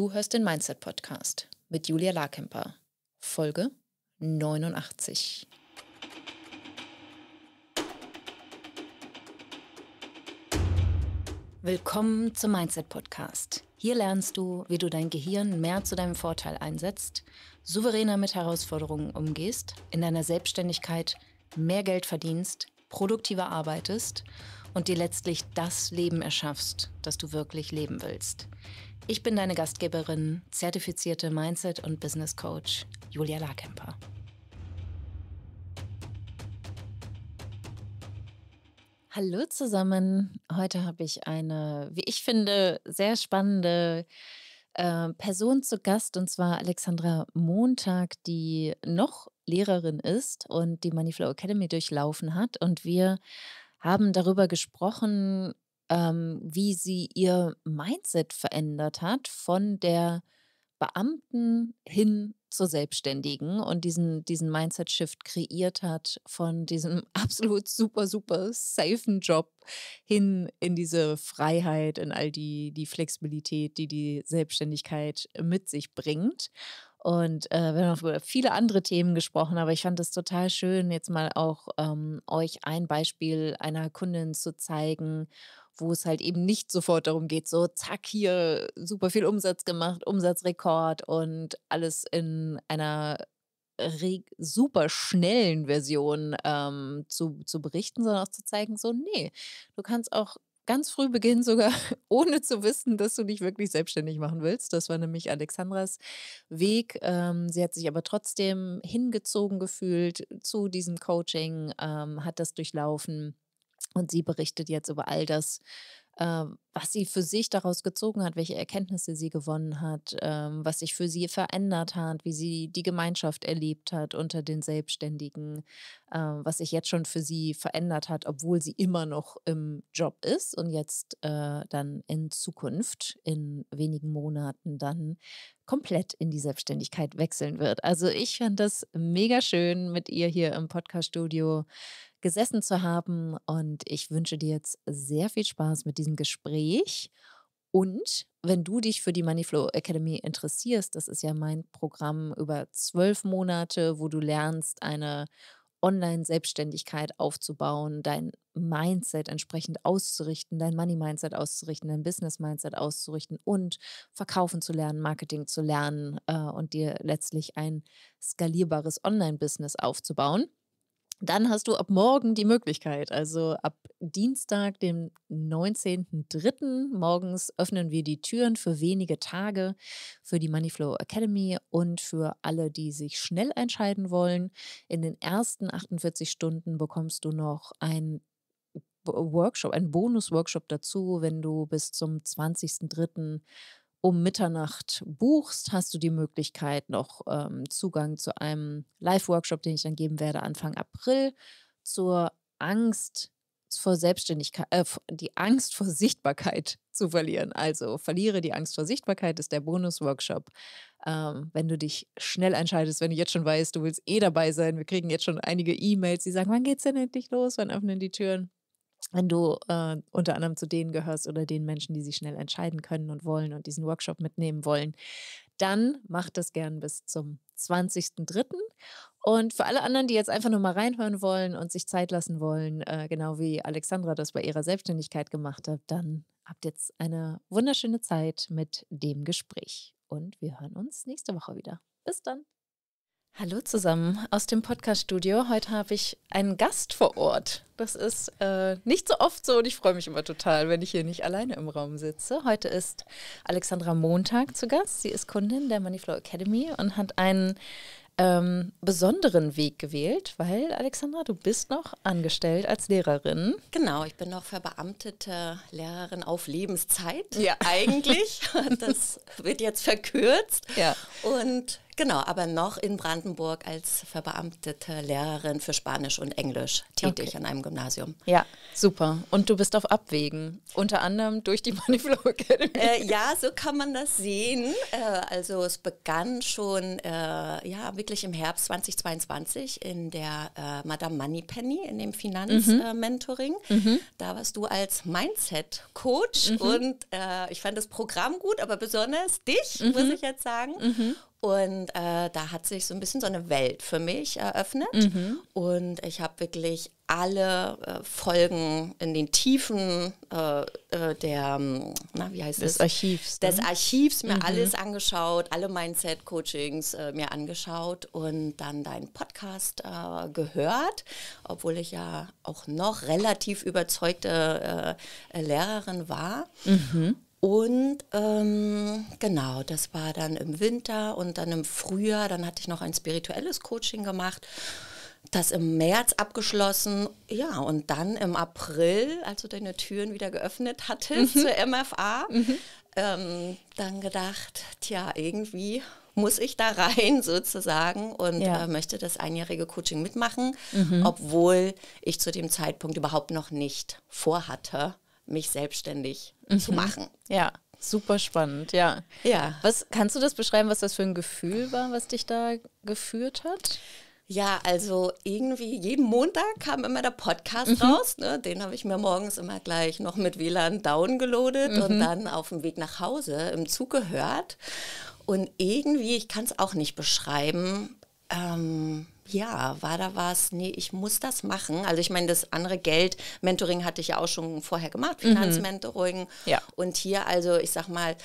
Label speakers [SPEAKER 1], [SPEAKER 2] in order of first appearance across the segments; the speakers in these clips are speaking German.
[SPEAKER 1] Du hörst den Mindset Podcast mit Julia Larkemper, Folge 89. Willkommen zum Mindset Podcast. Hier lernst du, wie du dein Gehirn mehr zu deinem Vorteil einsetzt, souveräner mit Herausforderungen umgehst, in deiner Selbstständigkeit mehr Geld verdienst, produktiver arbeitest und dir letztlich das Leben erschaffst, das du wirklich leben willst. Ich bin deine Gastgeberin, zertifizierte Mindset- und Business Coach Julia Larkemper. Hallo zusammen. Heute habe ich eine, wie ich finde, sehr spannende äh, Person zu Gast, und zwar Alexandra Montag, die noch Lehrerin ist und die Moneyflow Academy durchlaufen hat. Und wir haben darüber gesprochen, ähm, wie sie ihr Mindset verändert hat von der Beamten hin zur Selbstständigen und diesen, diesen Mindset-Shift kreiert hat von diesem absolut super, super safen Job hin in diese Freiheit, in all die, die Flexibilität, die die Selbstständigkeit mit sich bringt. Und äh, wir haben auch über viele andere Themen gesprochen, aber ich fand es total schön, jetzt mal auch ähm, euch ein Beispiel einer Kundin zu zeigen wo es halt eben nicht sofort darum geht, so zack, hier super viel Umsatz gemacht, Umsatzrekord und alles in einer super schnellen Version ähm, zu, zu berichten, sondern auch zu zeigen, so, nee, du kannst auch ganz früh beginnen, sogar ohne zu wissen, dass du dich wirklich selbstständig machen willst. Das war nämlich Alexandras Weg. Ähm, sie hat sich aber trotzdem hingezogen gefühlt zu diesem Coaching, ähm, hat das durchlaufen und sie berichtet jetzt über all das, ähm, was sie für sich daraus gezogen hat, welche Erkenntnisse sie gewonnen hat, ähm, was sich für sie verändert hat, wie sie die Gemeinschaft erlebt hat unter den Selbstständigen, ähm, was sich jetzt schon für sie verändert hat, obwohl sie immer noch im Job ist und jetzt äh, dann in Zukunft, in wenigen Monaten dann komplett in die Selbstständigkeit wechseln wird. Also ich fand das mega schön mit ihr hier im podcast Podcaststudio gesessen zu haben. Und ich wünsche dir jetzt sehr viel Spaß mit diesem Gespräch. Und wenn du dich für die Moneyflow Academy interessierst, das ist ja mein Programm über zwölf Monate, wo du lernst, eine Online-Selbstständigkeit aufzubauen, dein Mindset entsprechend auszurichten, dein Money-Mindset auszurichten, dein Business-Mindset auszurichten und verkaufen zu lernen, Marketing zu lernen äh, und dir letztlich ein skalierbares Online-Business aufzubauen dann hast du ab morgen die Möglichkeit. Also ab Dienstag, dem 19.03. morgens öffnen wir die Türen für wenige Tage für die Moneyflow Academy und für alle, die sich schnell entscheiden wollen. In den ersten 48 Stunden bekommst du noch ein Workshop, ein Bonus-Workshop dazu, wenn du bis zum 20.03 um Mitternacht buchst, hast du die Möglichkeit, noch ähm, Zugang zu einem Live-Workshop, den ich dann geben werde Anfang April, zur Angst vor Selbstständigkeit, äh, die Angst vor Sichtbarkeit zu verlieren. Also verliere die Angst vor Sichtbarkeit ist der Bonus-Workshop. Ähm, wenn du dich schnell entscheidest, wenn du jetzt schon weißt, du willst eh dabei sein, wir kriegen jetzt schon einige E-Mails, die sagen, wann geht's denn endlich los, wann öffnen die Türen? wenn du äh, unter anderem zu denen gehörst oder den Menschen, die sich schnell entscheiden können und wollen und diesen Workshop mitnehmen wollen, dann mach das gern bis zum 20.03. Und für alle anderen, die jetzt einfach nur mal reinhören wollen und sich Zeit lassen wollen, äh, genau wie Alexandra das bei ihrer Selbstständigkeit gemacht hat, dann habt jetzt eine wunderschöne Zeit mit dem Gespräch. Und wir hören uns nächste Woche wieder. Bis dann. Hallo zusammen aus dem Podcast-Studio. Heute habe ich einen Gast vor Ort. Das ist äh, nicht so oft so und ich freue mich immer total, wenn ich hier nicht alleine im Raum sitze. Heute ist Alexandra Montag zu Gast. Sie ist Kundin der Moneyflow Academy und hat einen ähm, besonderen Weg gewählt, weil Alexandra, du bist noch angestellt als Lehrerin. Genau, ich bin noch
[SPEAKER 2] verbeamtete Lehrerin auf Lebenszeit. Ja, eigentlich. das wird jetzt verkürzt. Ja. Und Genau, aber noch in Brandenburg als verbeamtete Lehrerin für Spanisch und Englisch tätig okay. an einem Gymnasium.
[SPEAKER 1] Ja, super. Und du bist auf Abwägen, unter anderem durch die Moneyflow Academy. Äh, ja,
[SPEAKER 2] so kann man das sehen. Äh, also es begann schon äh, ja wirklich im Herbst 2022 in der äh, Madame Moneypenny in dem Finanzmentoring. Mhm. Mhm. Da warst du als Mindset Coach mhm. und äh, ich fand das Programm gut, aber besonders dich mhm. muss ich jetzt sagen. Mhm. Und äh, da hat sich so ein bisschen so eine Welt für mich eröffnet. Mhm. Und ich habe wirklich alle äh, Folgen in den Tiefen äh, äh der, ähm, na, wie heißt Des es? Archivs. Des ne? Archivs mir mhm. alles angeschaut, alle Mindset-Coachings äh, mir angeschaut und dann deinen Podcast äh, gehört, obwohl ich ja auch noch relativ überzeugte Lehrerin war. Mhm. Und ähm, genau, das war dann im Winter und dann im Frühjahr, dann hatte ich noch ein spirituelles Coaching gemacht, das im März abgeschlossen. Ja, und dann im April, als du deine Türen wieder geöffnet hattest mhm. zur MFA, mhm. ähm, dann gedacht, tja, irgendwie muss ich da rein sozusagen und ja. äh, möchte das einjährige Coaching mitmachen, mhm. obwohl ich zu dem Zeitpunkt überhaupt noch nicht vorhatte, mich selbstständig mhm. zu machen. Ja, super spannend, ja. Ja.
[SPEAKER 1] Was kannst du das beschreiben, was das für ein Gefühl war, was dich da geführt hat? Ja,
[SPEAKER 2] also irgendwie jeden Montag kam immer der Podcast mhm. raus. Ne? Den habe ich mir morgens immer gleich noch mit WLAN downgeloadet mhm. und dann auf dem Weg nach Hause im Zug gehört. Und irgendwie, ich kann es auch nicht beschreiben, ähm, ja, war da was, nee, ich muss das machen. Also ich meine, das andere Geld, Mentoring hatte ich ja auch schon vorher gemacht, mhm. Finanzmentoring. Mhm. Ja. Und hier also, ich sag mal,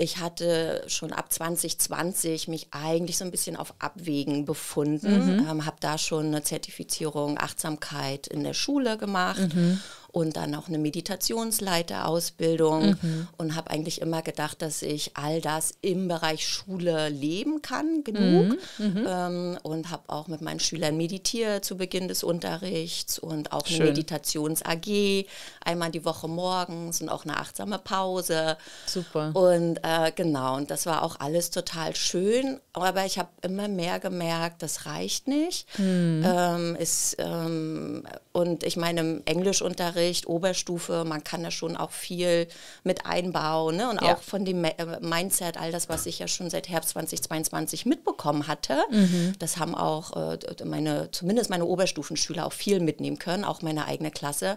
[SPEAKER 2] ich hatte schon ab 2020 mich eigentlich so ein bisschen auf Abwägen befunden, mhm. ähm, habe da schon eine Zertifizierung Achtsamkeit in der Schule gemacht mhm und dann auch eine Meditationsleiterausbildung mhm. und habe eigentlich immer gedacht, dass ich all das im Bereich Schule leben kann, genug. Mhm. mhm. Ähm, und habe auch mit meinen Schülern meditiert zu Beginn des Unterrichts und auch Schön. eine Meditations-AG, einmal die Woche morgens und auch eine achtsame Pause. Super. Und äh, genau, und das war auch alles total schön, aber ich habe immer mehr gemerkt, das reicht nicht. Mhm. Ähm, es ähm, und ich meine, im Englischunterricht, Oberstufe, man kann da schon auch viel mit einbauen. Ne? Und ja. auch von dem äh, Mindset, all das, was ich ja schon seit Herbst 2022 mitbekommen hatte, mhm. das haben auch äh, meine, zumindest meine Oberstufenschüler auch viel mitnehmen können, auch meine eigene Klasse.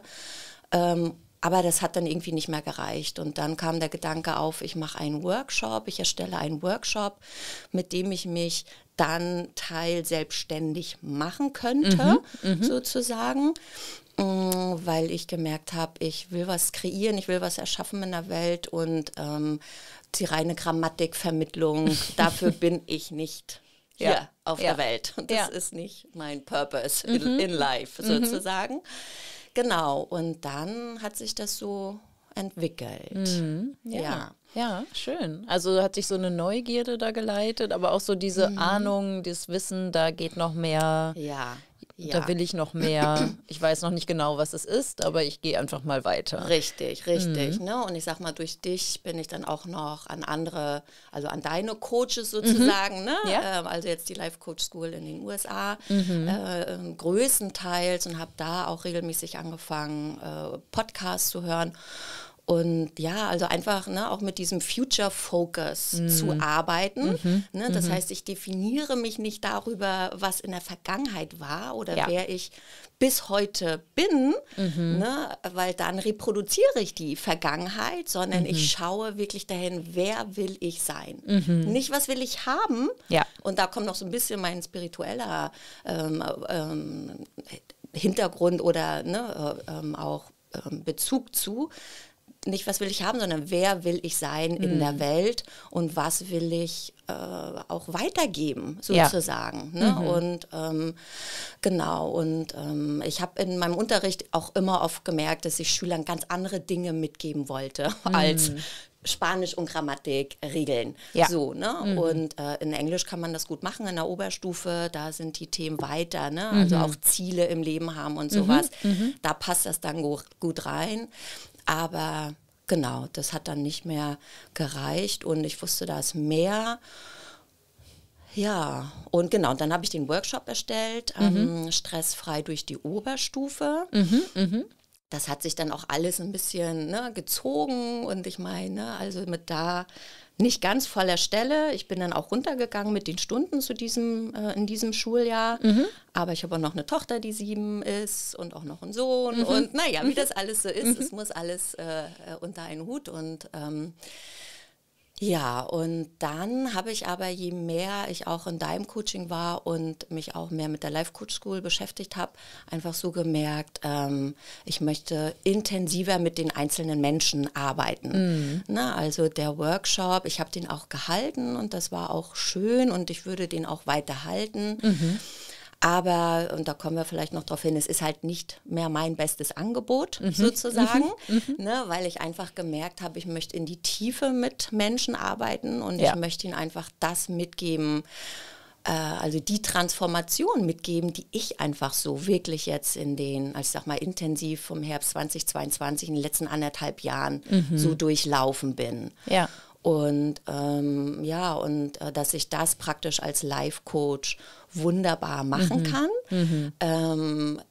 [SPEAKER 2] Ähm, aber das hat dann irgendwie nicht mehr gereicht. Und dann kam der Gedanke auf, ich mache einen Workshop, ich erstelle einen Workshop, mit dem ich mich dann teilselbstständig machen könnte, mhm, mhm. sozusagen, mm, weil ich gemerkt habe, ich will was kreieren, ich will was erschaffen in der Welt und ähm, die reine Grammatikvermittlung, dafür bin ich nicht hier ja. auf ja. der Welt. Das ja. ist nicht mein Purpose in, mhm. in life mhm. sozusagen. Mhm. Genau, und dann hat sich das so entwickelt.
[SPEAKER 1] Mhm. Ja. ja. ja. schön. Also hat sich so eine Neugierde da geleitet, aber auch so diese mhm. Ahnung, das Wissen, da geht noch mehr. Ja. Ja. Da will ich noch mehr. Ich weiß noch nicht genau, was es ist, aber ich gehe einfach mal weiter.
[SPEAKER 2] Richtig, richtig. Mhm. Ne? Und ich sag mal, durch dich bin ich dann auch noch an andere, also an deine Coaches mhm. sozusagen, mhm. ne? Ja. Ähm, also jetzt die Life Coach School in den USA, mhm. äh, ähm, größtenteils und habe da auch regelmäßig angefangen, äh, Podcasts zu hören. Und ja, also einfach ne, auch mit diesem Future Focus mhm. zu arbeiten. Mhm. Ne, das mhm. heißt, ich definiere mich nicht darüber, was in der Vergangenheit war oder ja. wer ich bis heute bin, mhm. ne, weil dann reproduziere ich die Vergangenheit, sondern ich mhm. schaue wirklich dahin, wer will ich sein. Mhm. Nicht, was will ich haben. Ja. Und da kommt noch so ein bisschen mein spiritueller ähm, ähm, Hintergrund oder ne, äh, ähm, auch ähm, Bezug zu, nicht was will ich haben, sondern wer will ich sein mhm. in der mhm. Welt und was will ich äh, auch weitergeben, sozusagen. Ja. Ne? Mhm. Und ähm, genau, und ähm, ich habe in meinem Unterricht auch immer oft gemerkt, dass ich Schülern ganz andere Dinge mitgeben wollte mhm. als Spanisch und Grammatik regeln. Ja. So, ne? Mhm. Und äh, in Englisch kann man das gut machen in der Oberstufe, da sind die Themen weiter, ne? Also mhm. auch Ziele im Leben haben und mhm. sowas. Mhm. Da passt das dann gut rein. Aber genau, das hat dann nicht mehr gereicht und ich wusste, da ist mehr. Ja, und genau, dann habe ich den Workshop erstellt, mhm. ähm, stressfrei durch die Oberstufe.
[SPEAKER 3] Mhm, mh.
[SPEAKER 2] Das hat sich dann auch alles ein bisschen ne, gezogen und ich meine, also mit da nicht ganz voller Stelle. Ich bin dann auch runtergegangen mit den Stunden zu diesem, äh, in diesem Schuljahr. Mhm. Aber ich habe auch noch eine Tochter, die sieben ist und auch noch einen Sohn. Mhm. Und naja, wie das alles so ist, mhm. es muss alles äh, äh, unter einen Hut. Und ähm, ja, und dann habe ich aber, je mehr ich auch in deinem Coaching war und mich auch mehr mit der Life Coach School beschäftigt habe, einfach so gemerkt, ähm, ich möchte intensiver mit den einzelnen Menschen arbeiten. Mhm. Na, also der Workshop, ich habe den auch gehalten und das war auch schön und ich würde den auch weiterhalten. Mhm. Aber, und da kommen wir vielleicht noch drauf hin, es ist halt nicht mehr mein bestes Angebot mhm. sozusagen, mhm. mhm. Ne, weil ich einfach gemerkt habe, ich möchte in die Tiefe mit Menschen arbeiten und ja. ich möchte ihnen einfach das mitgeben, äh, also die Transformation mitgeben, die ich einfach so wirklich jetzt in den, als ich sag mal, intensiv vom Herbst 2022 in den letzten anderthalb Jahren mhm. so durchlaufen bin. Ja. Und ähm, ja, und äh, dass ich das praktisch als Life-Coach wunderbar machen mhm. kann. Mhm. Ähm,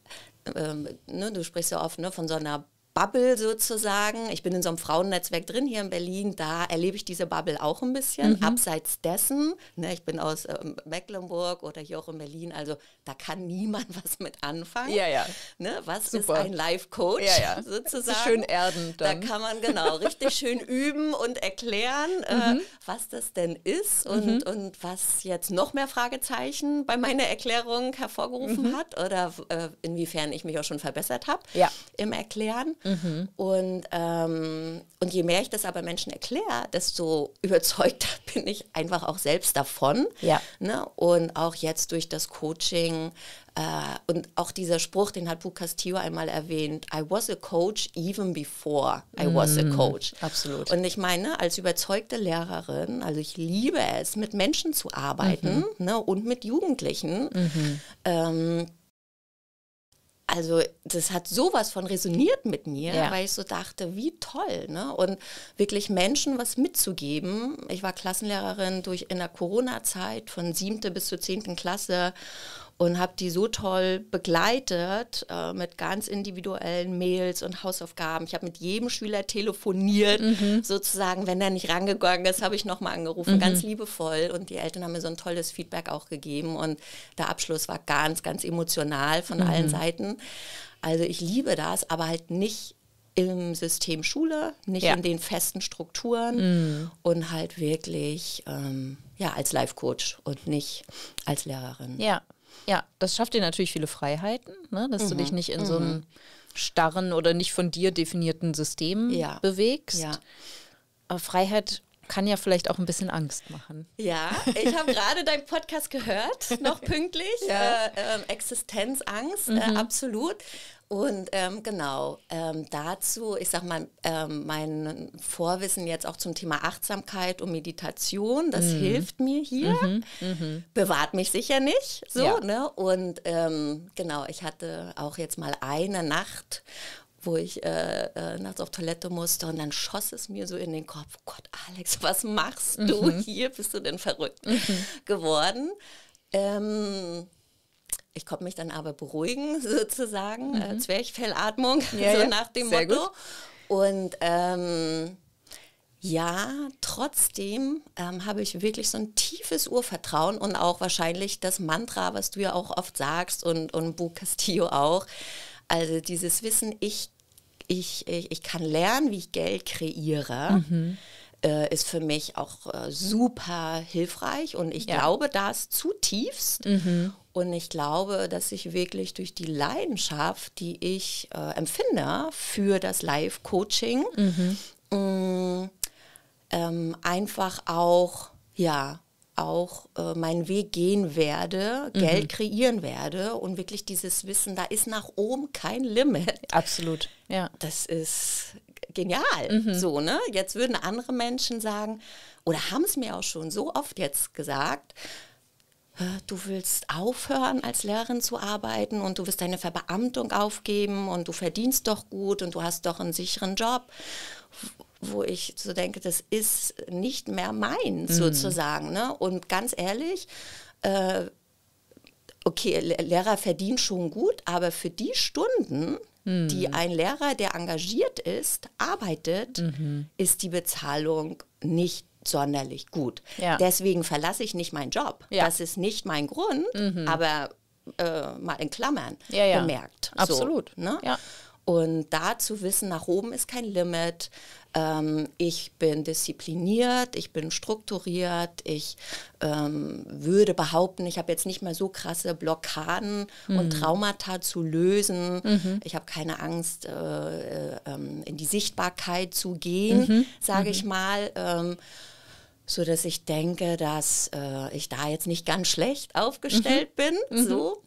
[SPEAKER 2] ähm, ne, du sprichst ja oft ne, von so einer Bubble sozusagen. Ich bin in so einem Frauennetzwerk drin hier in Berlin. Da erlebe ich diese Bubble auch ein bisschen. Mhm. Abseits dessen, ne, ich bin aus ähm, Mecklenburg oder hier auch in Berlin, also da kann niemand was mit anfangen. Ja, ja. Ne, was Super. ist ein Life-Coach ja, ja. sozusagen? Schön erden. Dann. Da kann man genau richtig schön üben und erklären, äh, mhm. äh, was das denn ist und, mhm. und was jetzt noch mehr Fragezeichen bei meiner Erklärung hervorgerufen mhm. hat oder äh, inwiefern ich mich auch schon verbessert habe ja. im Erklären. Mhm. Und, ähm, und je mehr ich das aber Menschen erkläre, desto überzeugter bin ich einfach auch selbst davon. Ja. Ne? Und auch jetzt durch das Coaching äh, und auch dieser Spruch, den hat Bu Castillo einmal erwähnt, I was a coach even before I mm, was a mm, coach. Absolut. Und ich meine, als überzeugte Lehrerin, also ich liebe es, mit Menschen zu arbeiten mhm. ne? und mit Jugendlichen. Mhm. Ähm, also das hat sowas von resoniert mit mir, ja. weil ich so dachte, wie toll, ne? Und wirklich Menschen was mitzugeben. Ich war Klassenlehrerin durch in der Corona-Zeit von siebte bis zur zehnten Klasse und habe die so toll begleitet äh, mit ganz individuellen Mails und Hausaufgaben. Ich habe mit jedem Schüler telefoniert, mhm. sozusagen, wenn er nicht rangegangen ist, habe ich nochmal angerufen, mhm. ganz liebevoll. Und die Eltern haben mir so ein tolles Feedback auch gegeben. Und der Abschluss war ganz, ganz emotional von mhm. allen Seiten. Also ich liebe das, aber halt nicht im System Schule, nicht ja. in den festen Strukturen mhm. und halt wirklich ähm, ja als Life Coach und nicht als Lehrerin.
[SPEAKER 1] Ja, ja, das schafft dir natürlich viele Freiheiten, ne? dass mhm. du dich nicht in mhm. so einem starren oder nicht von dir definierten System ja. bewegst. Ja. Aber Freiheit kann ja vielleicht auch ein bisschen Angst machen.
[SPEAKER 2] Ja, ich habe gerade deinen Podcast gehört, noch pünktlich. Ja. Äh, ähm, äh, Existenzangst, mhm. äh, absolut. Und ähm, genau, ähm, dazu, ich sag mal, ähm, mein Vorwissen jetzt auch zum Thema Achtsamkeit und Meditation, das mhm. hilft mir hier, mhm. Mhm. bewahrt mich sicher nicht. So, ja. ne? Und ähm, genau, ich hatte auch jetzt mal eine Nacht, wo ich äh, äh, nachts auf Toilette musste und dann schoss es mir so in den Kopf, oh Gott, Alex, was machst du mhm. hier? Bist du denn verrückt mhm. geworden? Ähm, ich konnte mich dann aber beruhigen, sozusagen, äh, mhm. äh, Zwerchfellatmung, ja, so ja. nach dem Sehr Motto. Gut. Und ähm, ja, trotzdem ähm, habe ich wirklich so ein tiefes Urvertrauen und auch wahrscheinlich das Mantra, was du ja auch oft sagst und, und Bu Castillo auch. Also dieses Wissen, ich, ich, ich, ich kann lernen, wie ich Geld kreiere, mhm. äh, ist für mich auch äh, super hilfreich und ich ja. glaube das zutiefst. Mhm. Und ich glaube, dass ich wirklich durch die Leidenschaft, die ich äh, empfinde für das Live-Coaching, mhm. Mm, ähm, einfach auch, ja, auch äh, meinen Weg gehen werde, mhm. Geld kreieren werde und wirklich dieses Wissen, da ist nach oben kein Limit. Absolut, ja. Das ist genial. Mhm. So, ne? Jetzt würden andere Menschen sagen, oder haben es mir auch schon so oft jetzt gesagt, du willst aufhören, als Lehrerin zu arbeiten und du wirst deine Verbeamtung aufgeben und du verdienst doch gut und du hast doch einen sicheren Job wo ich so denke, das ist nicht mehr mein mhm. sozusagen. Ne? Und ganz ehrlich, äh, okay, Lehrer verdienen schon gut, aber für die Stunden, mhm. die ein Lehrer, der engagiert ist, arbeitet, mhm. ist die Bezahlung nicht sonderlich gut. Ja. Deswegen verlasse ich nicht meinen Job. Ja. Das ist nicht mein Grund, mhm. aber äh, mal in Klammern ja, bemerkt. Absolut. So, ne? Und da zu wissen, nach oben ist kein Limit. Ähm, ich bin diszipliniert, ich bin strukturiert, ich ähm, würde behaupten, ich habe jetzt nicht mehr so krasse Blockaden mhm. und Traumata zu lösen. Mhm. Ich habe keine Angst, äh, äh, ähm, in die Sichtbarkeit zu gehen, mhm. sage mhm. ich mal. Ähm, so dass ich denke, dass äh, ich da jetzt nicht ganz schlecht mhm. aufgestellt mhm. bin. Mhm. So.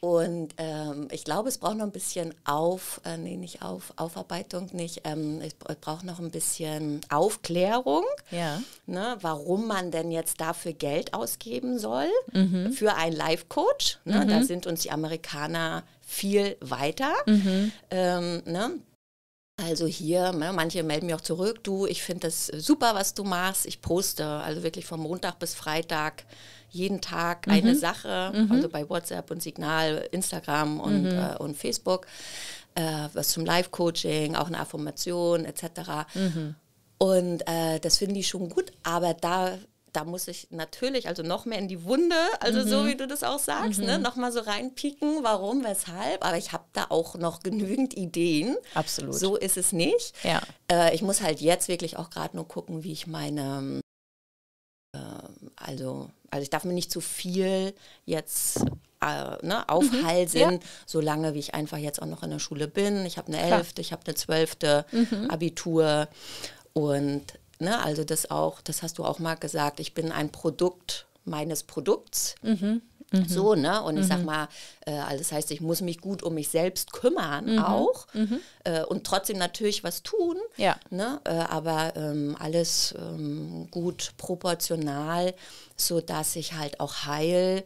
[SPEAKER 2] Und ähm, ich glaube, es braucht noch ein bisschen auf, äh, nee, nicht auf, Aufarbeitung nicht, ähm, es braucht noch ein bisschen Aufklärung, ja. ne, warum man denn jetzt dafür Geld ausgeben soll mhm. für einen live coach Ne, mhm. Da sind uns die Amerikaner viel weiter. Mhm. Ähm, ne? Also hier, ne, manche melden mich auch zurück, du, ich finde das super, was du machst. Ich poste also wirklich von Montag bis Freitag jeden Tag mhm. eine Sache, mhm. also bei WhatsApp und Signal, Instagram und, mhm. äh, und Facebook, äh, was zum Live-Coaching, auch eine Affirmation etc. Mhm. Und äh, das finden die schon gut, aber da da muss ich natürlich also noch mehr in die Wunde, also mhm. so wie du das auch sagst, ne, mhm. ne, noch mal so reinpicken, warum, weshalb. Aber ich habe da auch noch genügend Ideen. Absolut. So ist es nicht. Ja. Äh, ich muss halt jetzt wirklich auch gerade nur gucken, wie ich meine, äh, also also ich darf mir nicht zu viel jetzt äh, ne, aufhalsen, mhm, ja. solange wie ich einfach jetzt auch noch in der Schule bin. Ich habe eine elfte, ich habe eine zwölfte mhm. Abitur und ne, also das auch, das hast du auch mal gesagt, ich bin ein Produkt meines Produkts.
[SPEAKER 3] Mhm. Mhm. So,
[SPEAKER 2] ne? Und mhm. ich sag mhm. mal, äh, also das heißt, ich muss mich gut um mich selbst kümmern mhm. auch mhm. äh, und trotzdem natürlich was tun, ja. ne? Äh, aber ähm, alles ähm, gut proportional, sodass ich halt auch heil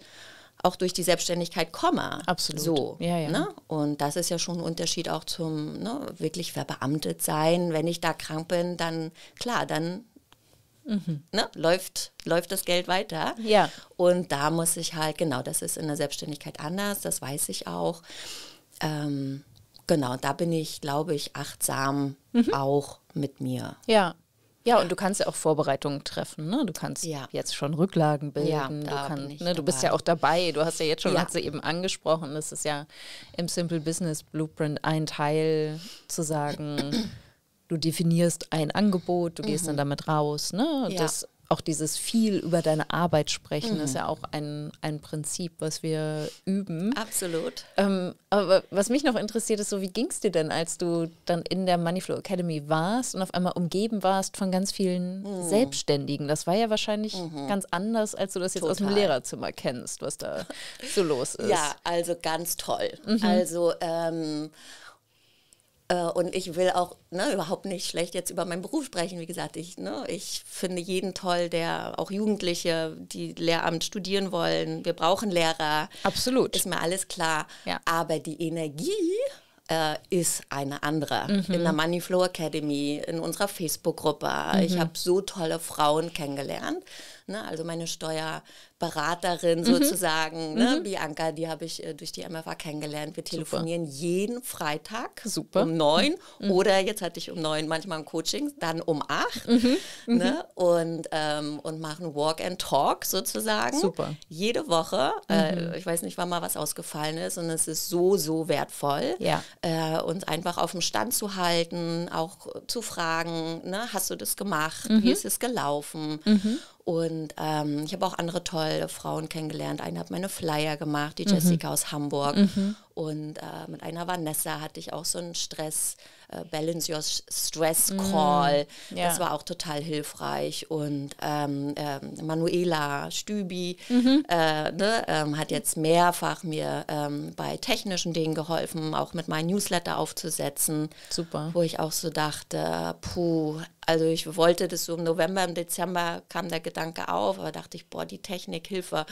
[SPEAKER 2] auch durch die Selbstständigkeit komme. Absolut. So, ja, ja. Ne? Und das ist ja schon ein Unterschied auch zum ne, wirklich verbeamtet sein. Wenn ich da krank bin, dann klar, dann mhm. ne, läuft, läuft das Geld weiter. Ja. Und da muss ich halt, genau, das ist in der Selbstständigkeit anders, das weiß ich auch. Ähm, genau, da bin ich, glaube ich, achtsam mhm. auch mit mir.
[SPEAKER 1] Ja. Ja, und du kannst ja auch Vorbereitungen treffen. Ne? Du kannst ja. jetzt schon Rücklagen bilden. Ja, du, kannst, ne? du bist ja auch dabei. Du hast ja jetzt schon, ja. hast du eben angesprochen, das ist ja im Simple Business Blueprint ein Teil zu sagen, du definierst ein Angebot, du mhm. gehst dann mhm. damit raus. Ne? Ja. Das auch dieses viel über deine Arbeit sprechen mhm. ist ja auch ein, ein Prinzip, was wir üben. Absolut. Ähm, aber was mich noch interessiert ist, so wie ging es dir denn, als du dann in der Moneyflow Academy warst und auf einmal umgeben warst von ganz vielen mhm. Selbstständigen? Das war ja wahrscheinlich mhm. ganz anders, als du das jetzt Total. aus dem Lehrerzimmer kennst, was da so los ist. Ja, also ganz toll. Mhm. Also
[SPEAKER 2] ähm, äh, und ich will auch ne, überhaupt nicht schlecht jetzt über meinen Beruf sprechen. Wie gesagt, ich, ne, ich finde jeden toll, der auch Jugendliche, die Lehramt studieren wollen. Wir brauchen Lehrer. Absolut. Ist mir alles klar. Ja. Aber die Energie äh, ist eine andere. Mhm. In der Money Flow Academy, in unserer Facebook-Gruppe. Mhm. Ich habe so tolle Frauen kennengelernt. Ne? Also meine Steuer Beraterin mhm. sozusagen. Ne? Mhm. Bianca, die habe ich äh, durch die MFA kennengelernt. Wir telefonieren Super. jeden Freitag Super. um neun mhm. mhm. oder jetzt hatte ich um neun manchmal ein Coaching, dann um acht mhm. ne? und, ähm, und machen Walk and Talk sozusagen. Super. Jede Woche. Äh, ich weiß nicht, wann mal was ausgefallen ist und es ist so, so wertvoll, ja. äh, uns einfach auf dem Stand zu halten, auch zu fragen, ne? hast du das gemacht? Wie ist es gelaufen? Und ähm, ich habe auch andere tolle tolle Frauen kennengelernt. Eine hat meine Flyer gemacht, die mhm. Jessica mhm. aus Hamburg. Mhm. Und äh, mit einer Vanessa hatte ich auch so einen Stress, äh, Balance Your Stress mm, Call. Mm, yeah. Das war auch total hilfreich. Und ähm, äh, Manuela Stübi mhm. Äh, ne, ähm, hat jetzt mehrfach mir ähm, bei technischen Dingen geholfen, auch mit meinem Newsletter aufzusetzen. Super. Wo ich auch so dachte, puh, also ich wollte das so im November, im Dezember kam der Gedanke auf, aber dachte ich, boah, die Technik, Hilfe.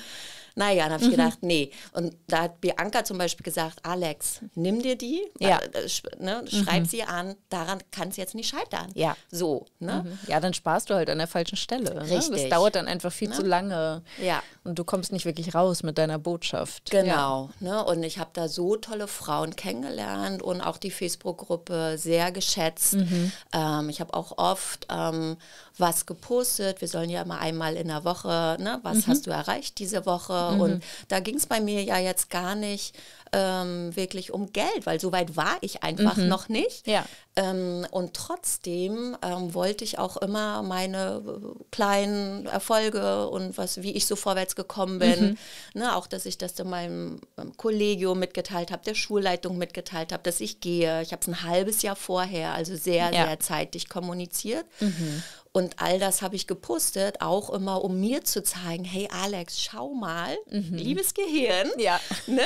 [SPEAKER 2] Naja, dann habe ich mhm. gedacht, nee. Und da hat Bianca zum Beispiel gesagt, Alex, nimm dir die, äh, ja. äh, ne, mhm. schreib mhm. sie an, daran kann es jetzt nicht scheitern. Ja. So.
[SPEAKER 1] Ne? Mhm. Ja, dann sparst du halt an der falschen Stelle. Ne? Das dauert dann einfach viel ne? zu lange. Ja. Und du kommst nicht wirklich raus mit deiner Botschaft. Genau. Ja. Ne? Und ich habe
[SPEAKER 2] da so tolle Frauen kennengelernt und auch die Facebook-Gruppe sehr geschätzt. Mhm. Ähm, ich habe auch oft ähm, was gepostet. Wir sollen ja immer einmal in der Woche, ne, was mhm. hast du erreicht diese Woche? Mhm. Und da ging es bei mir ja jetzt gar nicht ähm, wirklich um Geld, weil so weit war ich einfach mhm. noch nicht. Ja. Ähm, und trotzdem ähm, wollte ich auch immer meine äh, kleinen Erfolge und was, wie ich so vorwärts gekommen bin. Mhm. Ne, auch, dass ich das in meinem ähm, Kollegium mitgeteilt habe, der Schulleitung mitgeteilt habe, dass ich gehe. Ich habe es ein halbes Jahr vorher, also sehr, ja. sehr zeitig kommuniziert. Mhm. Und all das habe ich gepostet, auch immer, um mir zu zeigen, hey Alex, schau mal, mhm. liebes Gehirn, ja. ne?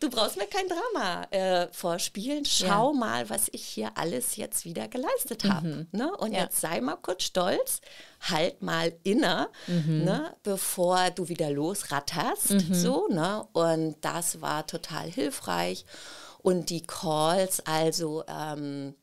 [SPEAKER 2] du brauchst mir kein Drama äh, vorspielen, schau ja. mal, was ich hier alles jetzt wieder geleistet habe. Mhm. Ne? Und ja. jetzt sei mal kurz stolz, halt mal inner, mhm. ne? bevor du wieder losratterst. Mhm. So, ne? Und das war total hilfreich und die Calls, also ähm,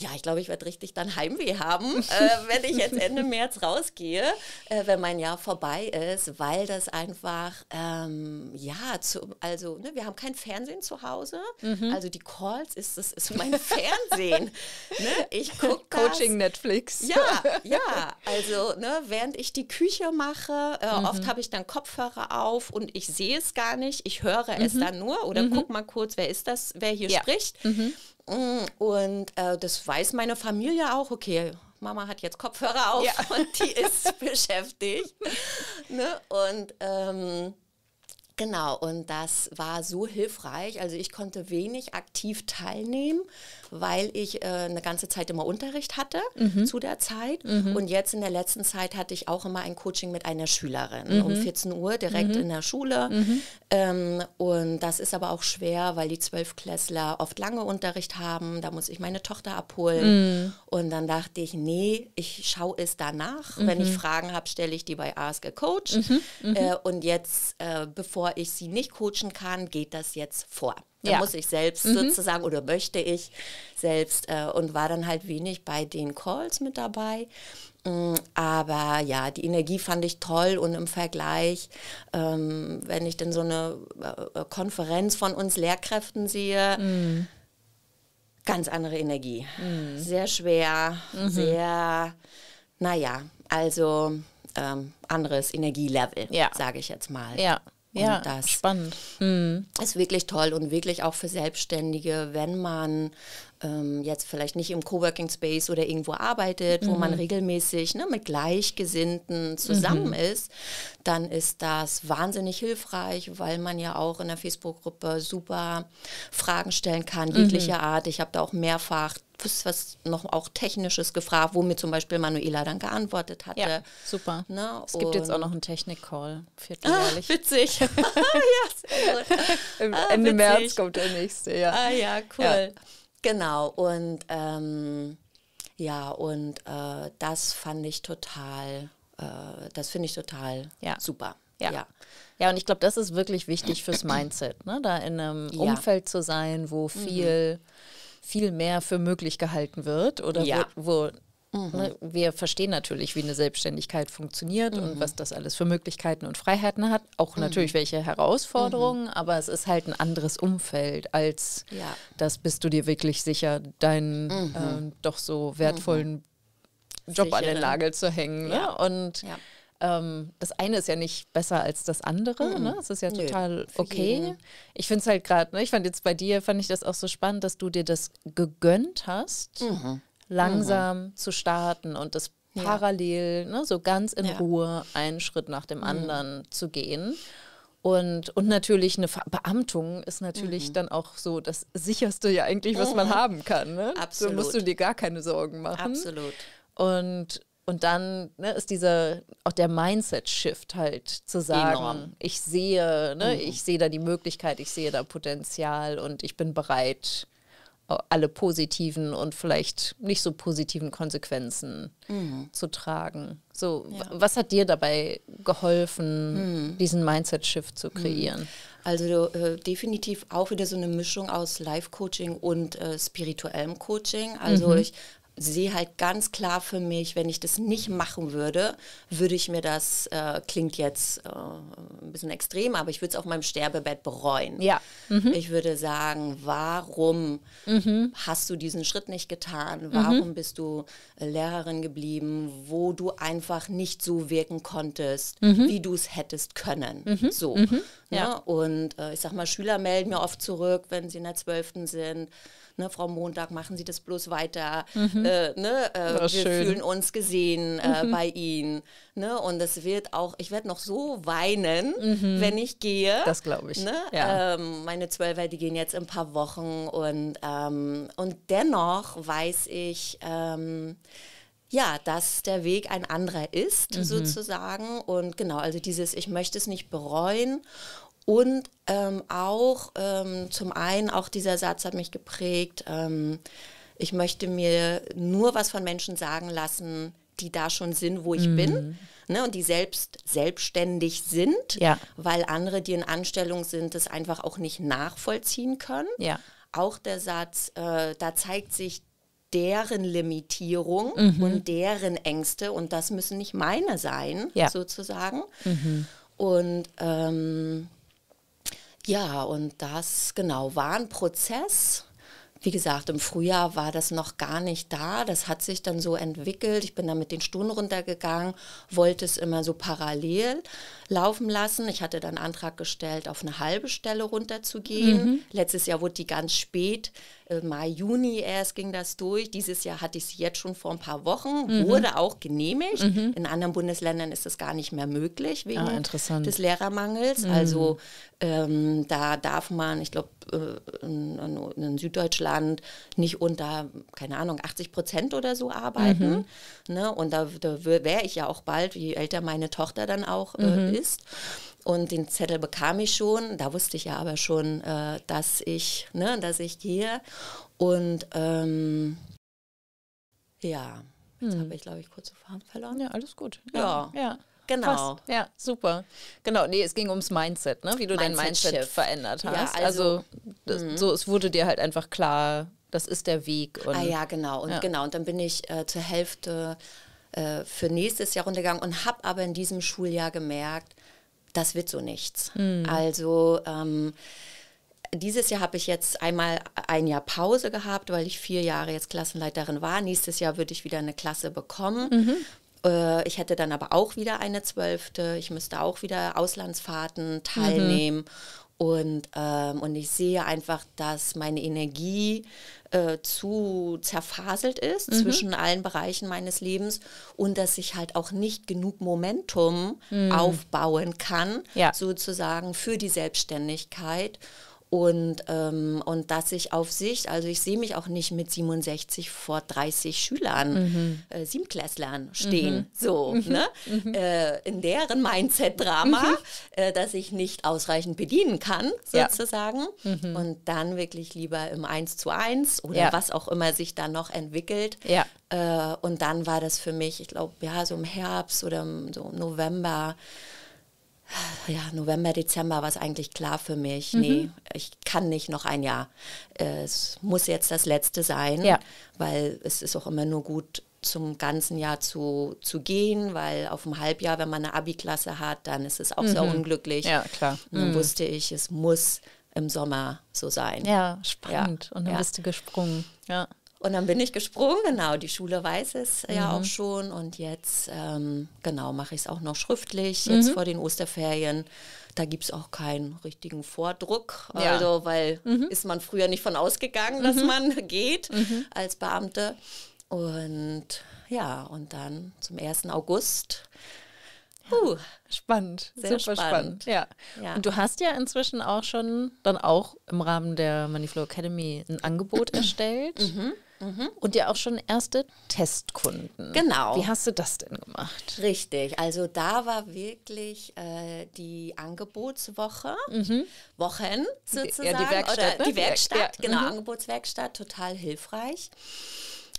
[SPEAKER 2] ja, ich glaube, ich werde richtig dann Heimweh haben, äh, wenn ich jetzt Ende März rausgehe, äh, wenn mein Jahr vorbei ist, weil das einfach, ähm, ja, zu, also ne, wir haben kein Fernsehen zu Hause, mhm. also die Calls ist, das ist mein Fernsehen. ne?
[SPEAKER 1] Ich gucke Coaching Netflix. Ja, ja,
[SPEAKER 2] also ne, während ich die Küche mache, äh, mhm. oft habe ich dann Kopfhörer auf und ich sehe es gar nicht, ich höre mhm. es dann nur oder mhm. guck mal kurz, wer ist das, wer hier ja. spricht. Mhm. Mm, und äh, das weiß meine Familie auch, okay, Mama hat jetzt Kopfhörer auf ja. und die ist beschäftigt. Ne? Und ähm, genau, und das war so hilfreich. Also ich konnte wenig aktiv teilnehmen, weil ich äh, eine ganze Zeit immer Unterricht hatte mhm. zu der Zeit. Mhm. Und jetzt in der letzten Zeit hatte ich auch immer ein Coaching mit einer Schülerin mhm. um 14 Uhr direkt mhm. in der Schule. Mhm. Ähm, und das ist aber auch schwer, weil die Zwölfklässler oft lange Unterricht haben. Da muss ich meine Tochter abholen. Mhm. Und dann dachte ich, nee, ich schaue es danach. Wenn ich Fragen habe, stelle ich die bei Ask a Coach. Äh, und jetzt, äh, bevor ich sie nicht coachen kann, geht das jetzt vor. Da ja. muss ich selbst mhm. sozusagen oder möchte ich selbst äh, und war dann halt wenig bei den Calls mit dabei. Mm, aber ja, die Energie fand ich toll und im Vergleich, ähm, wenn ich denn so eine äh, äh, Konferenz von uns Lehrkräften sehe, mhm. ganz andere Energie. Mhm. Sehr schwer, mhm. sehr, naja, also ähm, anderes Energielevel, ja. sage ich jetzt mal. Ja. Ja, und das spannend. Hm. Ist wirklich toll und wirklich auch für Selbstständige, wenn man ähm, jetzt vielleicht nicht im Coworking Space oder irgendwo arbeitet, mhm. wo man mhm. regelmäßig ne, mit Gleichgesinnten zusammen mhm. ist, dann ist das wahnsinnig hilfreich, weil man ja auch in der Facebook-Gruppe super Fragen stellen kann, mhm. jeglicher Art. Ich habe da auch mehrfach was, was noch auch Technisches gefragt, wo mir zum Beispiel Manuela dann geantwortet hatte. Ja, super. Ne? Es gibt jetzt auch noch einen Technik-Call, vierteljährlich. Ah, witzig. ja, ah, Ende witzig. März
[SPEAKER 1] kommt der nächste, ja. Ah ja, cool.
[SPEAKER 2] Ja. Genau, und ähm, ja, und äh, das fand ich total, äh, das finde ich total
[SPEAKER 1] ja. super. Ja. ja. Ja, und ich glaube, das ist wirklich wichtig fürs Mindset, ne? da in einem ja. Umfeld zu sein, wo mhm. viel mhm viel mehr für möglich gehalten wird oder ja. wo, wo mhm. Ne, wir verstehen natürlich, wie eine Selbstständigkeit funktioniert mhm. und was das alles für Möglichkeiten und Freiheiten hat, auch mhm. natürlich welche Herausforderungen, mhm. aber es ist halt ein anderes Umfeld als ja. das bist du dir wirklich sicher, deinen äh, doch so mhm. wertvollen Job Sicheren. an den Nagel zu hängen. Ne? Ja. Und ja ähm, das eine ist ja nicht besser als das andere. Mhm. Ne? Es ist ja total okay. Ich finde es halt gerade, ne? ich fand jetzt bei dir, fand ich das auch so spannend, dass du dir das gegönnt hast, mhm. langsam mhm. zu starten und das ja. parallel, ne? so ganz in ja. Ruhe, einen Schritt nach dem mhm. anderen zu gehen. Und, und natürlich eine Beamtung ist natürlich mhm. dann auch so das sicherste ja eigentlich, was man mhm. haben kann. Ne? Absolut. So musst du dir gar keine Sorgen machen. Absolut. Und und dann ne, ist dieser auch der Mindset-Shift halt zu sagen, Enorm. ich sehe, ne, mhm. ich sehe da die Möglichkeit, ich sehe da Potenzial und ich bin bereit, alle positiven und vielleicht nicht so positiven Konsequenzen mhm. zu tragen. So, ja. was hat dir dabei geholfen, mhm. diesen Mindset-Shift zu kreieren? Mhm. Also äh, definitiv
[SPEAKER 2] auch wieder so eine Mischung aus Life-Coaching und äh, spirituellem Coaching. Also mhm. ich sehe halt ganz klar für mich, wenn ich das nicht machen würde, würde ich mir das, äh, klingt jetzt äh, ein bisschen extrem, aber ich würde es auf meinem Sterbebett bereuen. Ja. Mhm. Ich würde sagen, warum mhm. hast du diesen Schritt nicht getan? Warum mhm. bist du äh, Lehrerin geblieben, wo du einfach nicht so wirken konntest, mhm. wie du es hättest können? Mhm. So. Ja. Mhm. Ne? ja. Und äh, ich sag mal, Schüler melden mir oft zurück, wenn sie in der Zwölften sind ne, Frau Montag, machen Sie das bloß weiter. Mhm. Äh, ne, äh, wir schön. fühlen uns gesehen äh, mhm. bei Ihnen. Ne? Und es wird auch, ich werde noch so weinen, mhm. wenn ich gehe. Das glaube ich. Ne? Ja. Ähm, meine Zwölfer, die gehen jetzt in ein paar Wochen und, ähm, und dennoch weiß ich, ähm, ja, dass der Weg ein anderer ist, mhm. sozusagen. Und genau, also dieses, ich möchte es nicht bereuen und ähm, auch ähm, zum einen, auch dieser Satz hat mich geprägt, ähm, ich möchte mir nur was von Menschen sagen lassen, die da schon sind, wo ich mm. bin. Ne, und die selbst selbstständig sind, ja. weil andere, die in Anstellung sind, das einfach auch nicht nachvollziehen können. Ja. Auch der Satz, äh, da zeigt sich deren Limitierung mhm. und deren Ängste und das müssen nicht meine sein, ja. sozusagen. Mhm. Und ähm, ja, und das genau war ein Prozess. Wie gesagt, im Frühjahr war das noch gar nicht da. Das hat sich dann so entwickelt. Ich bin dann mit den Stunden runtergegangen, wollte es immer so parallel laufen lassen. Ich hatte dann Antrag gestellt, auf eine halbe Stelle runterzugehen. Mhm. Letztes Jahr wurde die ganz spät äh, Mai, Juni erst ging das durch. Dieses Jahr hatte ich es jetzt schon vor ein paar Wochen, mhm. wurde auch genehmigt. Mhm. In anderen Bundesländern ist das gar nicht mehr möglich wegen ah, des Lehrermangels. Mhm. Also ähm, da darf man, ich glaube, äh, in, in, Süddeutschland nicht unter, keine Ahnung, 80 Prozent oder so arbeiten. Mhm. Ne? Und da, da wäre ich ja auch bald, wie älter meine Tochter dann auch äh, mhm. ist. Und den Zettel bekam ich schon. Da wusste ich ja aber schon, äh, dass ich, ne, dass ich gehe. Und ähm, ja, jetzt hm. habe ich, glaube ich, kurze Farben verloren. Ja, alles gut. ja. ja.
[SPEAKER 1] Genau. Fast. Ja, super. Genau, nee, es ging ums Mindset, ne? wie du Mindset dein Mindset Shift. verändert hast. Ja, also, also das, mhm. so, es wurde dir halt einfach klar, das ist der Weg. Und, ah ja, genau. Und, ja. genau. und dann bin
[SPEAKER 2] ich äh, zur Hälfte äh, für nächstes Jahr runtergegangen und habe aber in diesem Schuljahr gemerkt, das wird so nichts. Mhm. Also ähm, dieses Jahr habe ich jetzt einmal ein Jahr Pause gehabt, weil ich vier Jahre jetzt Klassenleiterin war. Nächstes Jahr würde ich wieder eine Klasse bekommen. Mhm. Äh, ich hätte dann aber auch wieder eine Zwölfte. Ich müsste auch wieder Auslandsfahrten mhm. teilnehmen. Mhm. Und, ähm, und ich sehe einfach, dass meine Energie äh, zu zerfaselt ist mhm. zwischen allen Bereichen meines Lebens und dass ich halt auch nicht genug Momentum mhm. aufbauen kann, ja. sozusagen für die Selbstständigkeit und, ähm, und dass ich auf Sicht, also ich sehe mich auch nicht mit 67 vor 30 Schülern, mhm. äh, Siebenklässlern stehen, mhm. so, mhm. ne? Mhm. Äh, in deren Mindset-Drama, mhm. äh, dass ich nicht ausreichend bedienen kann, sozusagen. Ja. Mhm. Und dann wirklich lieber im 1 zu 1 oder ja. was auch immer sich da noch entwickelt. Ja. Äh, und dann war das für mich, ich glaube, ja, so im Herbst oder so im November, ja, November, Dezember war es eigentlich klar für mich. Mhm. Nee, ich kann nicht noch ein Jahr. Es muss jetzt das letzte sein, ja. weil es ist auch immer nur gut, zum ganzen Jahr zu, zu gehen, weil auf dem Halbjahr, wenn man eine Abi-Klasse hat, dann ist es auch mhm. sehr unglücklich. Ja, klar. Und dann mhm. wusste ich, es muss im Sommer so sein. Ja, spannend. Ja. Und dann ja. bist
[SPEAKER 1] du gesprungen.
[SPEAKER 2] Ja. Und dann bin ich gesprungen, genau. Die Schule weiß es mhm. ja auch schon. Und jetzt, ähm, genau, mache ich es auch noch schriftlich, jetzt mhm. vor den Osterferien. Da gibt es auch keinen richtigen Vordruck. Ja. Also, weil mhm. ist man früher nicht von ausgegangen, dass mhm. man geht mhm. als Beamte. Und ja, und dann zum 1. August Uh,
[SPEAKER 1] spannend, sehr super spannend. spannend. Ja. ja. Und du hast ja inzwischen auch schon dann auch im Rahmen der Moneyflow Academy ein Angebot erstellt. Mhm mhm. und ja auch schon erste Testkunden. Genau. Wie hast du das denn gemacht?
[SPEAKER 2] Richtig, also da war wirklich äh, die Angebotswoche, mhm. Wochen sozusagen. Ja, die Werkstatt. Oder ne? die Werkstatt, ja. genau, mhm. Angebotswerkstatt, total hilfreich,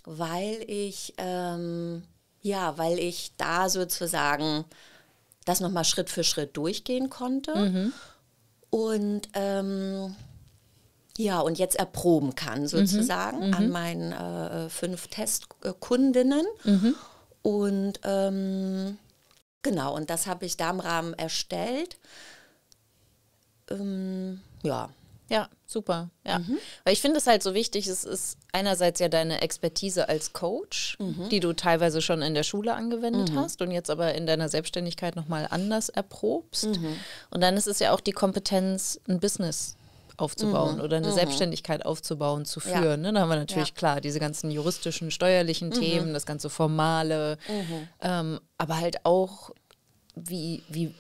[SPEAKER 2] weil ich, ähm, ja, weil ich da sozusagen das nochmal Schritt für Schritt durchgehen konnte. Mhm. Und ähm, ja, und jetzt erproben kann mhm. sozusagen mhm. an meinen äh, äh, fünf Testkundinnen. Mhm. Und ähm, genau, und das habe ich da im
[SPEAKER 1] Rahmen erstellt.
[SPEAKER 2] Ähm, ja.
[SPEAKER 1] Ja, super. Ja. Mhm. Weil ich finde es halt so wichtig, es ist einerseits ja deine Expertise als Coach, mhm. die du teilweise schon in der Schule angewendet mhm. hast und jetzt aber in deiner Selbstständigkeit nochmal anders erprobst. Mhm. Und dann ist es ja auch die Kompetenz, ein Business aufzubauen mhm. oder eine mhm. Selbstständigkeit aufzubauen, zu führen. Ja. Ne? Da haben wir natürlich ja. klar diese ganzen juristischen, steuerlichen mhm. Themen, das ganze Formale, mhm. ähm, aber halt auch, wie, wie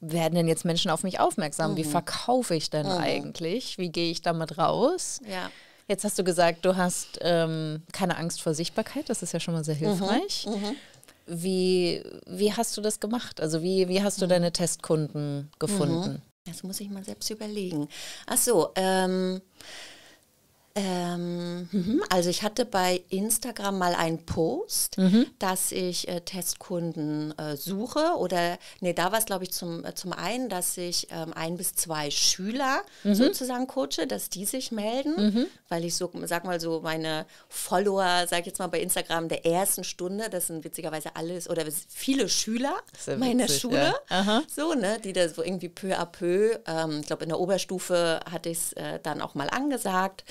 [SPEAKER 1] werden denn jetzt Menschen auf mich aufmerksam? Wie mhm. verkaufe ich denn mhm. eigentlich? Wie gehe ich damit raus? Ja. Jetzt hast du gesagt, du hast ähm, keine Angst vor Sichtbarkeit, das ist ja schon mal sehr hilfreich. Wie, wie hast du das gemacht? Also wie, wie hast du deine Testkunden gefunden?
[SPEAKER 2] Das muss ich mal selbst überlegen. Ach so, ähm, ähm, mhm. also ich hatte bei Instagram mal einen Post, mhm. dass ich äh, Testkunden äh, suche oder nee, da war es glaube ich zum, äh, zum einen, dass ich ähm, ein bis zwei Schüler mhm. sozusagen coache, dass die sich melden, mhm. weil ich so, sag mal so, meine Follower, sag ich jetzt mal bei Instagram der ersten Stunde, das sind witzigerweise alles oder viele Schüler ja meiner Schule, ja. so, ne, die da so irgendwie peu à peu, ähm, ich glaube in der Oberstufe hatte ich es äh, dann auch mal angesagt.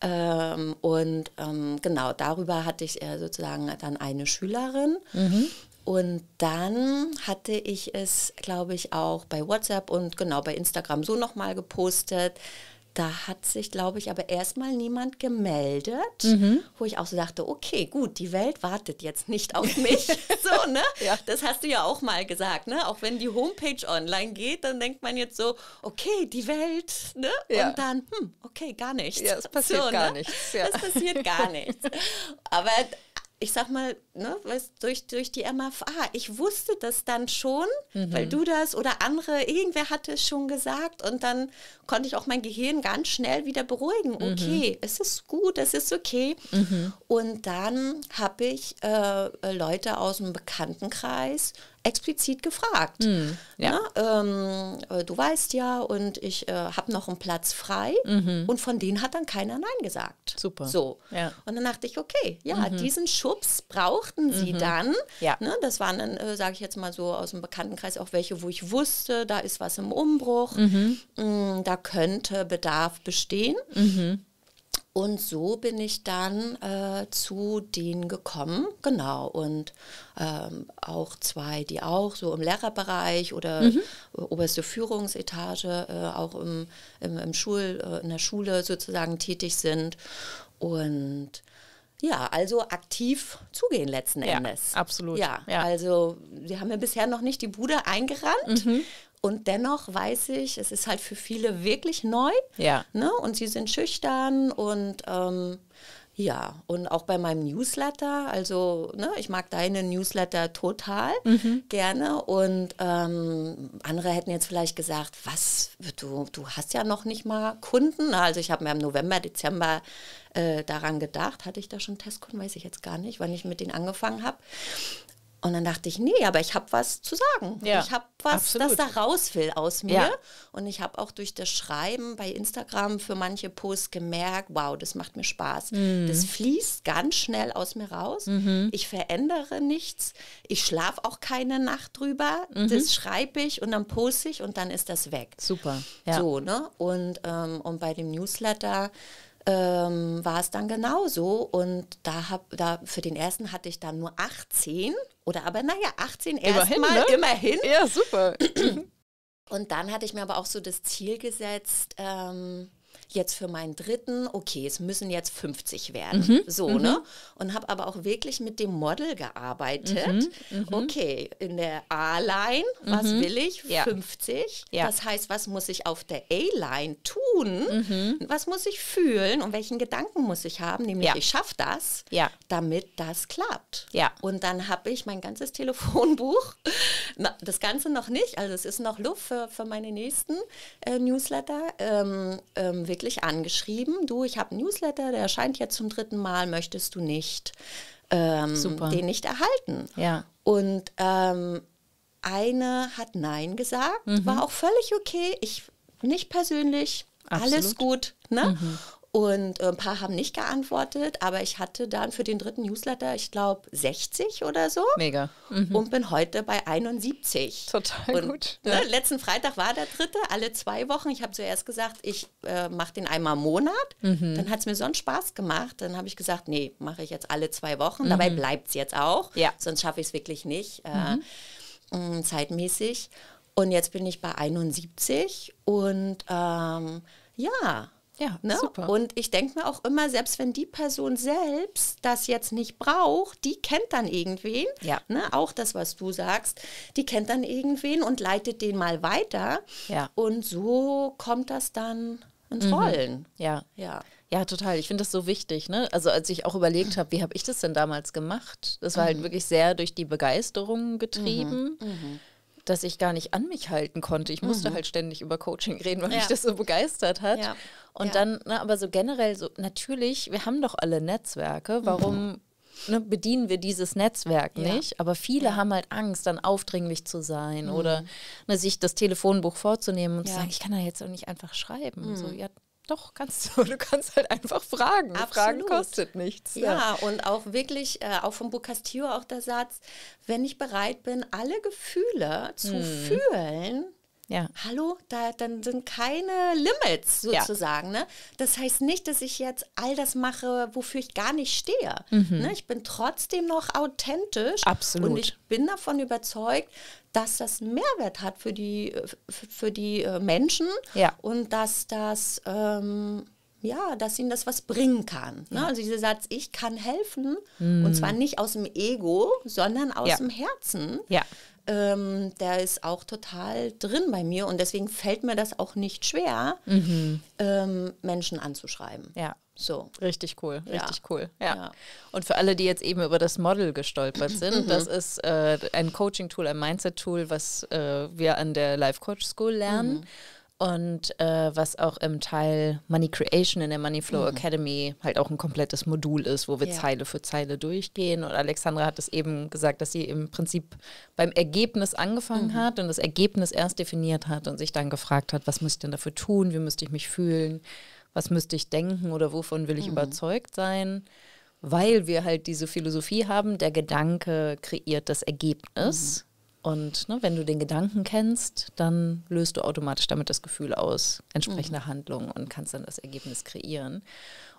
[SPEAKER 2] Ähm, und ähm, genau, darüber hatte ich äh, sozusagen dann eine Schülerin. Mhm. Und dann hatte ich es, glaube ich, auch bei WhatsApp und genau bei Instagram so nochmal gepostet da hat sich, glaube ich, aber erstmal niemand gemeldet, mhm. wo ich auch so dachte, okay, gut, die Welt wartet jetzt nicht auf mich. so, ne? Ja. Das hast du ja auch mal gesagt, ne? Auch wenn die Homepage online geht, dann denkt man jetzt so, okay, die Welt, ne? Ja. Und dann, hm, okay, gar nichts. Ja, es passiert so, gar ne? nichts. Ja. Es passiert gar nichts. Aber ich sag mal, ne, was, durch, durch die MFA, ich wusste das dann schon, mhm. weil du das oder andere, irgendwer hatte es schon gesagt und dann konnte ich auch mein Gehirn ganz schnell wieder beruhigen. Mhm. Okay, mhm. es ist gut, es ist okay. Mhm. Und dann habe ich äh, Leute aus dem Bekanntenkreis explizit gefragt. Mhm. Ja. Na, ähm, äh, du weißt ja, und ich äh, habe noch einen Platz frei. Mhm. Und von denen hat dann keiner Nein gesagt. Super. So. Ja. Und dann dachte ich, okay, ja, mhm. diesen Schubs brauchten sie mhm. dann. Ja. Ne, das waren dann, äh, sage ich jetzt mal so, aus dem Bekanntenkreis auch welche, wo ich wusste, da ist was im Umbruch, mhm. mm, da könnte Bedarf bestehen. Mhm. Und so bin ich dann äh, zu denen gekommen, genau. Und ähm, auch zwei, die auch so im Lehrerbereich oder mhm. oberste Führungsetage, äh, auch im, im, im Schul, äh, in der Schule sozusagen tätig sind. Und ja, also aktiv zugehen letzten ja, Endes. Absolut. Ja, ja. also wir haben ja bisher noch nicht die Bude eingerannt. Mhm. Und dennoch weiß ich, es ist halt für viele wirklich neu. Ja. Ne? Und sie sind schüchtern und ähm, ja, und auch bei meinem Newsletter, also ne, ich mag deine Newsletter total mhm. gerne und ähm, andere hätten jetzt vielleicht gesagt, was, du, du hast ja noch nicht mal Kunden. Also ich habe mir im November, Dezember äh, daran gedacht, hatte ich da schon Testkunden, weiß ich jetzt gar nicht, wann ich mit denen angefangen habe. Und dann dachte ich, nee, aber ich habe was zu sagen. Ja, ich habe was, absolut. das da raus will aus mir. Ja. Und ich habe auch durch das Schreiben bei Instagram für manche Posts gemerkt, wow, das macht mir Spaß. Mhm. Das fließt ganz schnell aus mir raus. Mhm. Ich verändere nichts. Ich schlafe auch keine Nacht drüber. Mhm. Das schreibe ich und dann poste ich und dann ist das weg. Super. Ja. So, ne? Und, ähm, und bei dem Newsletter ähm, war es dann genauso. Und da hab, da für den ersten hatte ich dann nur 18 oder aber naja, 18 erstmal ne? immerhin.
[SPEAKER 1] Ja, super.
[SPEAKER 2] Mhm. Und dann hatte ich mir aber auch so das Ziel gesetzt, ähm, jetzt für meinen dritten, okay, es müssen jetzt 50 werden. Mhm. So, mhm. ne? Und habe aber auch wirklich mit dem Model gearbeitet. Mhm. mhm. Okay, in der A-Line, was mhm. will ich? Ja. 50. Ja. Das heißt, was muss ich auf der A-Line tun? Mhm. Was muss ich fühlen und welchen Gedanken muss ich haben? Nämlich, ja. ich schaffe das, damit das klappt. Ja. Und dann habe ich mein ganzes Telefonbuch, na, das Ganze noch nicht, also es ist noch Luft für, für meine nächsten äh, Newsletter, ähm, ähm, täglich angeschrieben. Du, ich habe einen Newsletter, der erscheint jetzt zum dritten Mal, möchtest du nicht ähm, den nicht erhalten? Ja. Und ähm, eine hat Nein gesagt, mhm. war auch völlig okay. Ich nicht persönlich, Absolut. alles gut. Ne? Mhm. Und äh, ein paar haben nicht geantwortet, aber ich hatte dann für den dritten Newsletter, ich glaube, 60 oder so. Mega. Mhm. Und bin heute bei 71. Total und, gut. Ne, ja. letzten Freitag war der dritte, alle zwei Wochen. Ich habe zuerst gesagt, ich äh, mache den einmal im Monat. Mhm. Dann hat es mir so einen Spaß gemacht. Dann habe ich gesagt, nee, mache ich jetzt alle zwei Wochen. Mhm. Dabei bleibt es jetzt auch. Ja. Sonst schaffe ich es wirklich nicht
[SPEAKER 3] äh,
[SPEAKER 2] mhm. mm, zeitmäßig. Und jetzt bin ich bei 71 und ähm, ja, ja, ne? super. Und ich denke mir auch immer, selbst wenn die Person selbst das jetzt nicht braucht, die kennt dann irgendwen, ja. ne? auch das, was du sagst, die kennt dann irgendwen und
[SPEAKER 1] leitet den mal weiter. Ja. Und so kommt das dann ins mhm. Rollen. Ja. ja. Ja, total. Ich finde das so wichtig. Ne? Also als ich auch überlegt habe, wie habe ich das denn damals gemacht? Das war halt mhm. halt wirklich sehr durch die Begeisterung getrieben. Mhm. mhm dass ich gar nicht an mich halten konnte. Ich musste mhm. halt ständig über Coaching reden, weil ja. mich das so begeistert hat. Ja. Und ja. dann, na, aber so generell, so natürlich, wir haben doch alle Netzwerke. Mhm. Warum mhm. ne, bedienen wir dieses Netzwerk nicht? Aber viele haben halt Angst, dann aufdringlich zu sein mhm. oder ne, sich das Telefonbuch vorzunehmen und zu sagen, ich kann da jetzt auch nicht einfach schreiben. So, mhm. ja, doch,
[SPEAKER 2] kannst du. Du kannst halt einfach fragen. Absolut. Fragen kostet nichts. Ja, ja. und auch wirklich, äh, auch von Boccastillo auch der Satz, wenn ich bereit bin, alle Gefühle zu hm. fühlen, ja. Hallo, da, dann sind keine Limits sozusagen. Ja. Ne? Das heißt nicht, dass ich jetzt all das mache, wofür ich gar nicht stehe. Mhm. Ne? Ich bin trotzdem noch authentisch. Absolut. Und ich bin davon überzeugt, dass das einen Mehrwert hat für die, für die äh, Menschen ja. und dass das... Ähm, ja, dass ihnen das was bringen kann. Ne? Ja. Also dieser Satz, ich kann helfen, mm. und zwar nicht aus dem Ego, sondern aus ja. dem Herzen, ja. ähm, der ist auch total drin bei mir und deswegen fällt mir das auch nicht schwer, mhm. ähm, Menschen
[SPEAKER 1] anzuschreiben. Ja. So. Richtig cool, ja. cool. Ja. ja. Und für alle, die jetzt eben über das Model gestolpert sind, das mhm. ist äh, ein Coaching-Tool, ein Mindset-Tool, was äh, wir an der Life Coach School lernen. Mhm und äh, was auch im Teil Money Creation in der Money Flow mhm. Academy halt auch ein komplettes Modul ist, wo wir ja. Zeile für Zeile durchgehen. Und Alexandra hat es eben gesagt, dass sie im Prinzip beim Ergebnis angefangen mhm. hat und das Ergebnis erst definiert hat und sich dann gefragt hat, was muss ich denn dafür tun, wie müsste ich mich fühlen was müsste ich denken oder wovon will ich mhm. überzeugt sein, weil wir halt diese Philosophie haben, der Gedanke kreiert das Ergebnis. Mhm. Und ne, wenn du den Gedanken kennst, dann löst du automatisch damit das Gefühl aus, entsprechende mhm. Handlung und kannst dann das Ergebnis kreieren.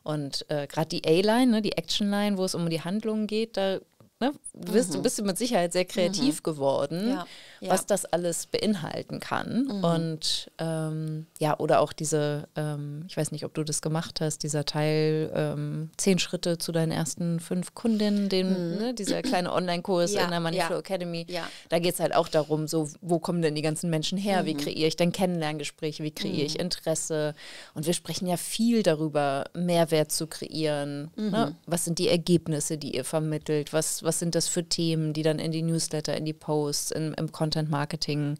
[SPEAKER 1] Und äh, gerade die A-Line, ne, die Action-Line, wo es um die Handlung geht, da ne, mhm. bist, mhm. du bist mit Sicherheit sehr kreativ mhm. geworden, ja. Ja. was das alles beinhalten kann. Mhm. Und ähm, ja, oder auch diese, ähm, ich weiß nicht, ob du das gemacht hast, dieser Teil ähm, zehn Schritte zu deinen ersten fünf Kundinnen, den, mhm. ne, dieser kleine Online-Kurs ja. in der Money Flow Academy. Da geht es halt auch darum, so, wo kommen denn die ganzen Menschen her? Wie mhm. kreiere ich denn Kennenlerngespräche? Wie kreiere ich Interesse? Und wir sprechen ja viel darüber, Mehrwert zu kreieren. Ne? Was sind die Ergebnisse, die ihr vermittelt? Was, was was sind das für Themen, die dann in die Newsletter, in die Posts, in, im Content Marketing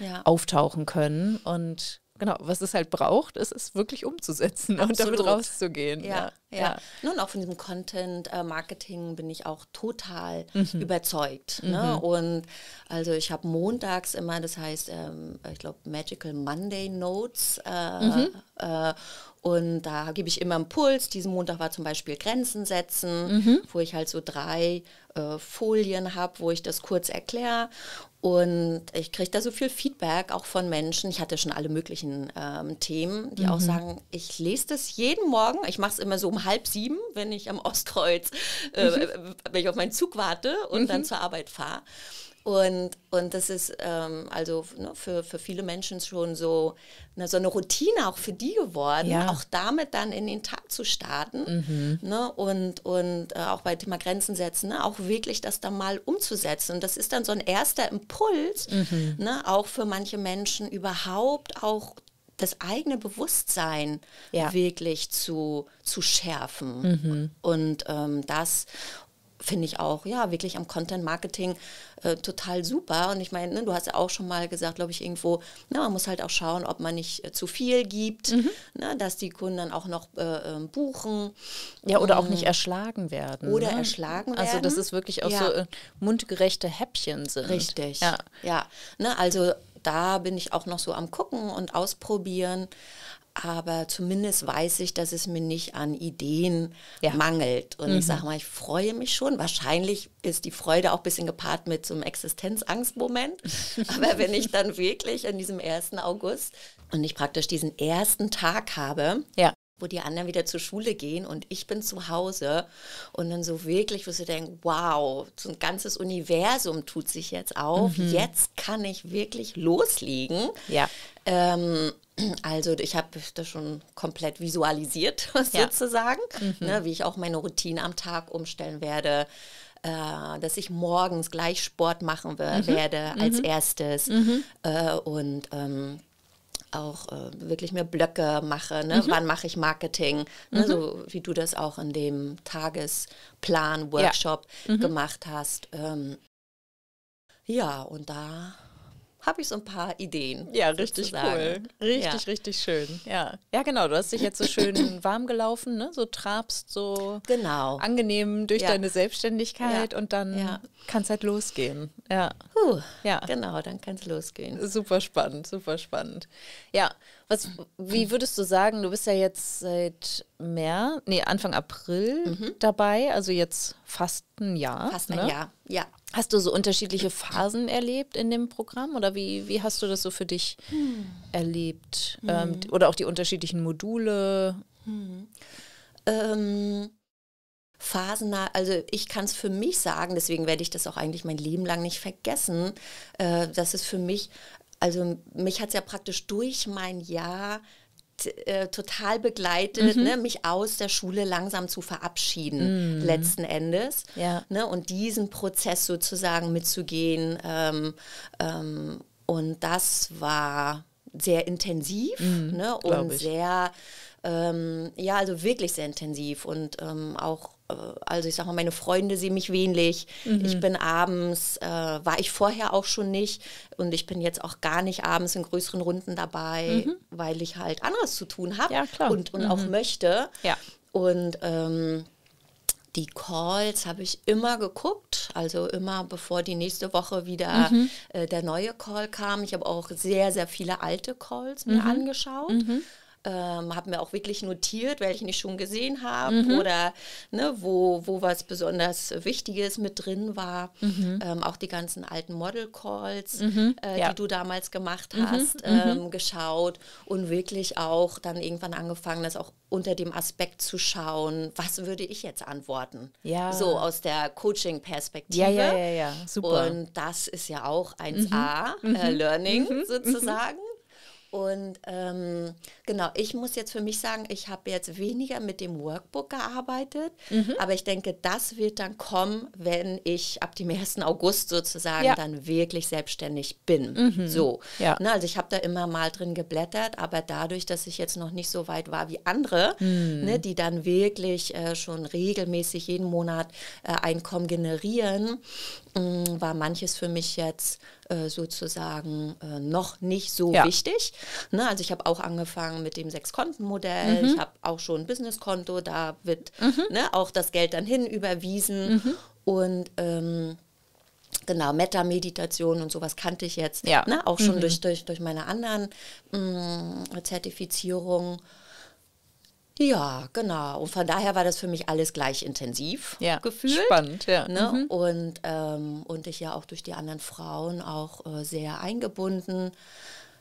[SPEAKER 1] ja. auftauchen können. Und genau, was es halt braucht, ist es wirklich umzusetzen Absolut. und damit rauszugehen. Ja, ja. ja.
[SPEAKER 2] Nun auch von diesem Content-Marketing äh, bin ich auch total mhm. überzeugt. Ne? Mhm. Ne? Und also ich habe montags immer, das heißt, ähm, ich glaube, Magical Monday Notes. Äh, mhm. äh, und da gebe ich immer einen Puls. Diesen Montag war zum Beispiel Grenzen setzen, mhm. wo ich halt so drei äh, Folien habe, wo ich das kurz erkläre. Und ich kriege da so viel Feedback auch von Menschen. Ich hatte schon alle möglichen ähm, Themen, die mhm. auch sagen, ich lese das jeden Morgen. Ich mache es immer so um halb sieben, wenn ich am Ostkreuz, äh, mhm. Äh, wenn ich auf meinen Zug warte und mhm. dann zur Arbeit fahre. Und, und das ist ähm, also ne, für, für viele Menschen schon so eine, so eine Routine auch für die geworden, ja. auch damit dann in den Tag zu starten. Mhm. Ne, und und äh, auch bei Thema Grenzen setzen, ne, auch wirklich das dann mal umzusetzen. Und das ist dann so ein erster Impuls, mhm. ne, auch für manche Menschen überhaupt auch das eigene Bewusstsein ja. wirklich zu, zu schärfen. Mhm. Und ähm, das, finde ich auch, ja, wirklich am Content Marketing äh, total super. Und ich meine, ne, du hast ja auch schon mal gesagt, glaube ich, irgendwo, na, man muss halt auch schauen, ob man nicht äh, zu viel gibt, mhm. na, ne, dass die Kunden dann auch
[SPEAKER 1] noch äh, ähm, buchen. Ja, oder ähm, auch nicht mm. erschlagen werden. Oder ne? erschlagen werden. Also, dass es wirklich auch ja. so äh, mundgerechte Häppchen sind. Richtig. Ja. ja. Ne, also
[SPEAKER 2] da bin ich auch noch so am Gucken und Ausprobieren aber zumindest weiß ich, dass es mir nicht an Ideen ja. mangelt. Und mhm. ich sage mal, ich freue mich schon. Wahrscheinlich ist die Freude auch ein bisschen gepaart mit so einem Existenzangstmoment. aber wenn ich dann wirklich in diesem 1. August und ich praktisch diesen ersten Tag habe, ja. wo die anderen wieder zur Schule gehen und ich bin zu Hause und dann so wirklich, wo sie denken, wow, so ein ganzes Universum tut sich jetzt auf. Mhm. Jetzt kann ich wirklich loslegen. Ja. Ähm, also ich habe das schon komplett visualisiert ja. sozusagen, mhm. ne, wie ich auch meine Routine am Tag umstellen werde, äh, dass ich morgens gleich Sport machen mhm. werde als mhm. erstes mhm. äh, und ähm, auch äh, wirklich mir Blöcke mache, ne? Mhm. wann mache ich Marketing, ne? Mhm. so wie du das auch in dem Tagesplan-Workshop ja. gemacht hast. Ähm, ja, und da habe ich so ein paar
[SPEAKER 1] Ideen. Ja, richtig sozusagen. cool. Richtig, ja. richtig schön. Ja. ja, genau. Du hast dich jetzt so schön warm gelaufen, ne? so trabst, so genau. angenehm durch ja. deine Selbstständigkeit ja. und dann kann es halt losgehen. Ja. Puh, ja. Genau, dann kann es losgehen. Super spannend, super spannend. Ja, was, wie würdest du sagen, du bist ja jetzt seit März, nee, Anfang April mhm. dabei, also jetzt fast ein Jahr. Fast ein ne? Jahr, ja. Hast du so unterschiedliche Phasen erlebt in dem Programm oder wie, wie hast du das so für dich hm. erlebt? Mhm. Ähm, oder auch die unterschiedlichen Module?
[SPEAKER 2] Mhm. Ähm, Phasen, also ich kann es für mich sagen, deswegen werde ich das auch eigentlich mein Leben lang nicht vergessen, äh, dass es für mich also mich hat es ja praktisch durch mein Jahr äh, total begleitet, mhm. ne, mich aus der Schule langsam zu verabschieden, mhm. letzten Endes. Ja. Ne, und diesen Prozess sozusagen mitzugehen. Ähm, ähm, und das war sehr intensiv mhm, ne, und sehr, ähm, ja, also wirklich sehr intensiv und ähm, auch äh, also ich sag mal, meine Freunde sehen mich wenig. Mhm. Ich bin abends, äh, war ich vorher auch schon nicht und ich bin jetzt auch gar nicht abends in größeren Runden dabei, mhm. weil ich halt anderes zu tun habe ja, und, und mhm. auch möchte. Ja. Und ähm, die Calls habe ich immer geguckt, also immer bevor die nächste Woche wieder mhm. äh, der neue Call kam. Ich habe auch sehr, sehr viele alte Calls mir mhm. angeschaut. Mhm ähm, habe mir auch wirklich notiert, welche ich schon gesehen habe mhm. oder ne, wo, wo was besonders Wichtiges mit drin war. Mhm. Ähm, auch die ganzen alten Model-Calls, mhm. äh, ja. die du damals gemacht mhm. hast, mhm. ähm, geschaut und wirklich auch dann irgendwann angefangen, das auch unter dem Aspekt zu schauen, was würde ich jetzt antworten? Ja. So aus der Coaching-Perspektive. Ja, ja, ja, ja, super. Und das ist ja auch 1A, mhm. äh, Learning sozusagen. Und ähm, genau, ich muss jetzt für mich sagen, ich habe jetzt weniger mit dem Workbook gearbeitet, mhm. aber ich denke, das wird dann kommen, wenn ich ab dem 1. August sozusagen ja. dann wirklich selbstständig bin. Mhm. So. Ja. Ne, also ich habe da immer mal drin geblättert, aber dadurch, dass ich jetzt noch nicht so weit war wie andere,
[SPEAKER 3] mhm. ne, die
[SPEAKER 2] dann wirklich äh, schon regelmäßig jeden Monat äh, Einkommen generieren, Mm, war manches für mich jetzt äh, sozusagen äh, noch nicht so ja. wichtig. Ne, also ich habe auch angefangen mit dem Sechs-Konten-Modell. Mhm. Ich habe auch schon ein Business-Konto. da wird mhm. ne, auch das Geld dann hin überwiesen. Mhm. Und ähm, genau, Meta-Meditation und sowas kannte ich jetzt ja. ne, auch schon mhm. durch, durch, durch meine anderen mh, mm, Zertifizierungen. Ja, genau. Und von daher war das für mich alles gleich intensiv ja.
[SPEAKER 1] gefühlt. Spannend, ja. Ne? Mhm.
[SPEAKER 2] Und, ähm, und ich ja auch durch die anderen Frauen auch äh, sehr eingebunden.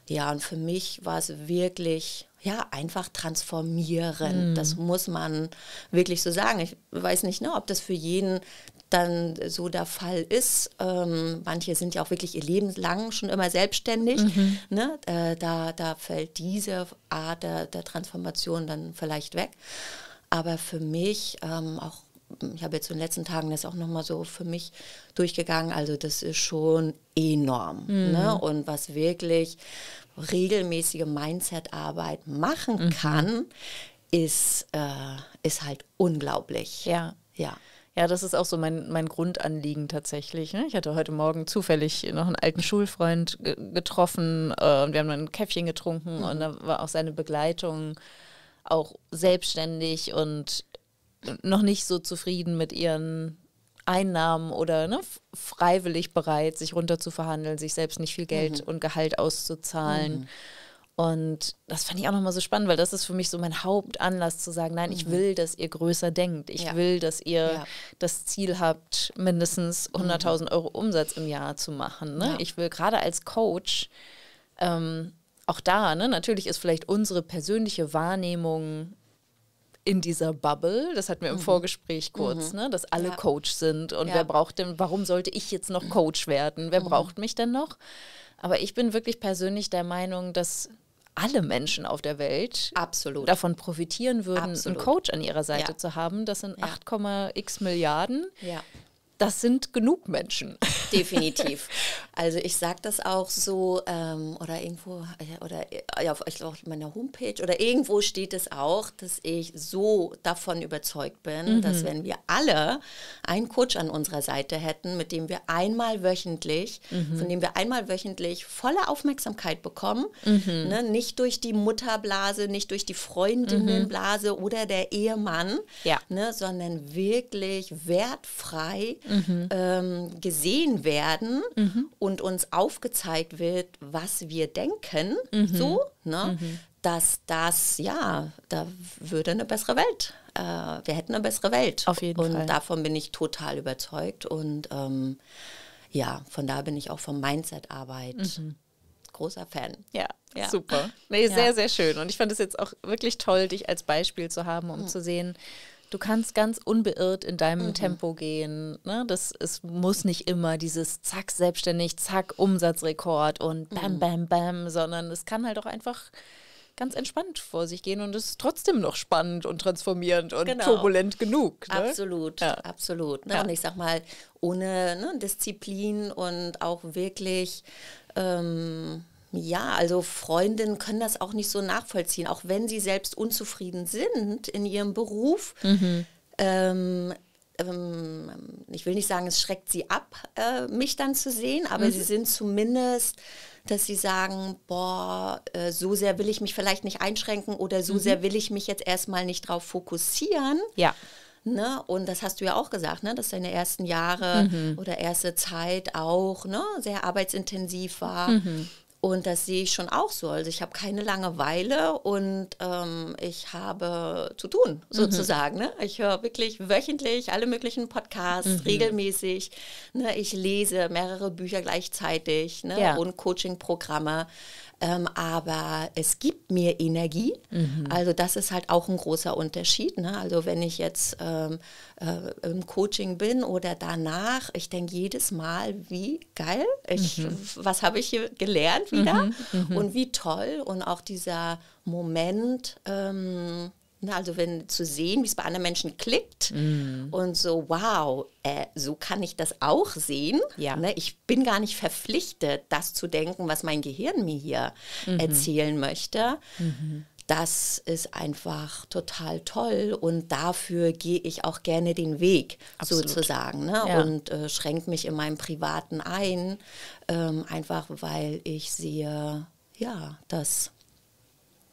[SPEAKER 2] Ja, und für mich war es wirklich, ja, einfach transformierend. Mhm. Das muss man wirklich so sagen. Ich weiß nicht, ne, ob das für jeden dann so der Fall ist. Ähm, manche sind ja auch wirklich ihr Leben lang schon immer selbstständig. Mhm. Ne? Äh, da, da fällt diese Art der, der, Transformation dann vielleicht weg. Aber für mich ähm, auch ich habe jetzt in den letzten Tagen das auch nochmal so für mich durchgegangen. Also das ist schon enorm. Mhm. Ne? Und was wirklich regelmäßige Mindset-Arbeit machen mhm. kann, ist,
[SPEAKER 1] äh, ist halt unglaublich. Ja. Ja. Ja, das ist auch so mein, mein Grundanliegen tatsächlich. Ne? Ich hatte heute Morgen zufällig noch einen alten Schulfreund getroffen äh, und wir haben ein Käffchen getrunken mhm. und da war auch seine Begleitung auch selbstständig und noch nicht so zufrieden mit ihren Einnahmen oder ne, freiwillig bereit, sich runter zu verhandeln, sich selbst nicht viel Geld mhm. und Gehalt auszuzahlen. Mhm. Und das fand ich auch nochmal so spannend, weil das ist für mich so mein Hauptanlass zu sagen, nein, mhm. ich will, dass ihr größer denkt. Ich ja. will, dass ihr ja. das Ziel habt, mindestens 100.000 mhm. Euro Umsatz im Jahr zu machen. Ne? Ja. Ich will gerade als Coach, ähm, auch da, ne, natürlich ist vielleicht unsere persönliche Wahrnehmung in dieser Bubble, das hatten wir im mhm. Vorgespräch kurz, mhm. ne, dass alle Coach sind und wer braucht denn, warum sollte ich jetzt noch Coach werden? Wer mhm. braucht mich denn noch? Aber ich bin wirklich persönlich der Meinung, dass alle Menschen auf der Welt Absolut. davon profitieren würden, Absolut. einen Coach an ihrer Seite ja. zu haben. Das sind 8,x Milliarden. Ja das sind genug Menschen. Definitiv. Also ich sage das auch so ähm,
[SPEAKER 2] oder irgendwo oder ja, auf, auf, meiner Homepage oder irgendwo steht es auch, dass ich so davon überzeugt bin, mhm. dass wenn wir alle einen Coach an unserer Seite hätten, mit dem wir einmal wöchentlich, mhm. von dem wir einmal wöchentlich volle Aufmerksamkeit bekommen, mhm. ne, nicht durch die Mutterblase, nicht durch die Freundinnenblase mhm. oder der Ehemann, ja. ne, sondern wirklich wertfrei mhm. ähm, gesehen werden mhm. und uns aufgezeigt wird, was wir denken, mhm. so, ne? Mhm. dass das, ja, da würde eine bessere Welt, äh, wir hätten eine bessere Welt. Auf jeden und Fall. Und davon bin ich total überzeugt und ähm, ja, von da bin ich auch von Mindset-Arbeit mhm. großer
[SPEAKER 1] Fan. Ja, ja. super. Nee, sehr, ja. sehr schön. Und ich fand es jetzt auch wirklich toll, dich als Beispiel zu haben, um mhm. zu sehen, Du kannst ganz unbeirrt in deinem mhm. Tempo gehen. Ne? Das, es muss nicht immer dieses Zack, selbstständig, Zack, Umsatzrekord und Bam, mhm. Bam, Bam, sondern es kann halt auch einfach ganz entspannt vor sich gehen und es ist trotzdem noch spannend und transformierend und genau. turbulent genug. Ne? Absolut, ja. absolut. Ne? Ja. Und ich sag mal,
[SPEAKER 2] ohne ne, Disziplin und auch wirklich ähm, ja, also Freundinnen können das auch nicht so nachvollziehen, auch wenn sie selbst unzufrieden sind in ihrem Beruf. Mhm. Ähm, ähm, ich will nicht sagen, es schreckt sie ab, äh, mich dann zu sehen, aber mhm. sie sind zumindest, dass sie sagen, boah, äh, so sehr will ich mich vielleicht nicht einschränken oder so mhm. sehr will ich mich jetzt erstmal nicht drauf fokussieren. Ja. Ne? Und das hast du ja auch gesagt, ne? dass deine ersten Jahre mhm. oder erste Zeit auch ne? sehr arbeitsintensiv war. Mhm. Und das sehe ich schon auch so. Also ich habe keine Langeweile und ähm, ich habe zu tun, mhm. sozusagen. Mhm. Ne? Ich höre wirklich wöchentlich alle möglichen Podcasts, mhm. regelmäßig. Ne? Ich lese mehrere Bücher gleichzeitig ne? Ja. und Coaching-Programme ähm, aber es gibt mir Energie.
[SPEAKER 3] Mhm. Also
[SPEAKER 2] das ist halt auch ein großer Unterschied. Ne? Also wenn ich jetzt ähm, äh, im Coaching bin oder danach, ich denke jedes Mal, wie geil, ich, mhm. was habe ich hier gelernt wieder mhm. mhm. und wie toll und auch dieser Moment. Ähm, also wenn zu sehen, wie es bei anderen Menschen klickt mm. und so, wow, äh, so kann ich das auch sehen. Ja. Ne? Ich bin gar nicht verpflichtet, das zu denken, was mein Gehirn mir hier mhm. erzählen möchte. Mhm. Das ist einfach total toll und dafür gehe ich auch gerne den Weg Absolut. sozusagen ne? Ja. und äh, schränke mich in meinem Privaten ein, ähm, einfach weil ich sehe, ja, dass,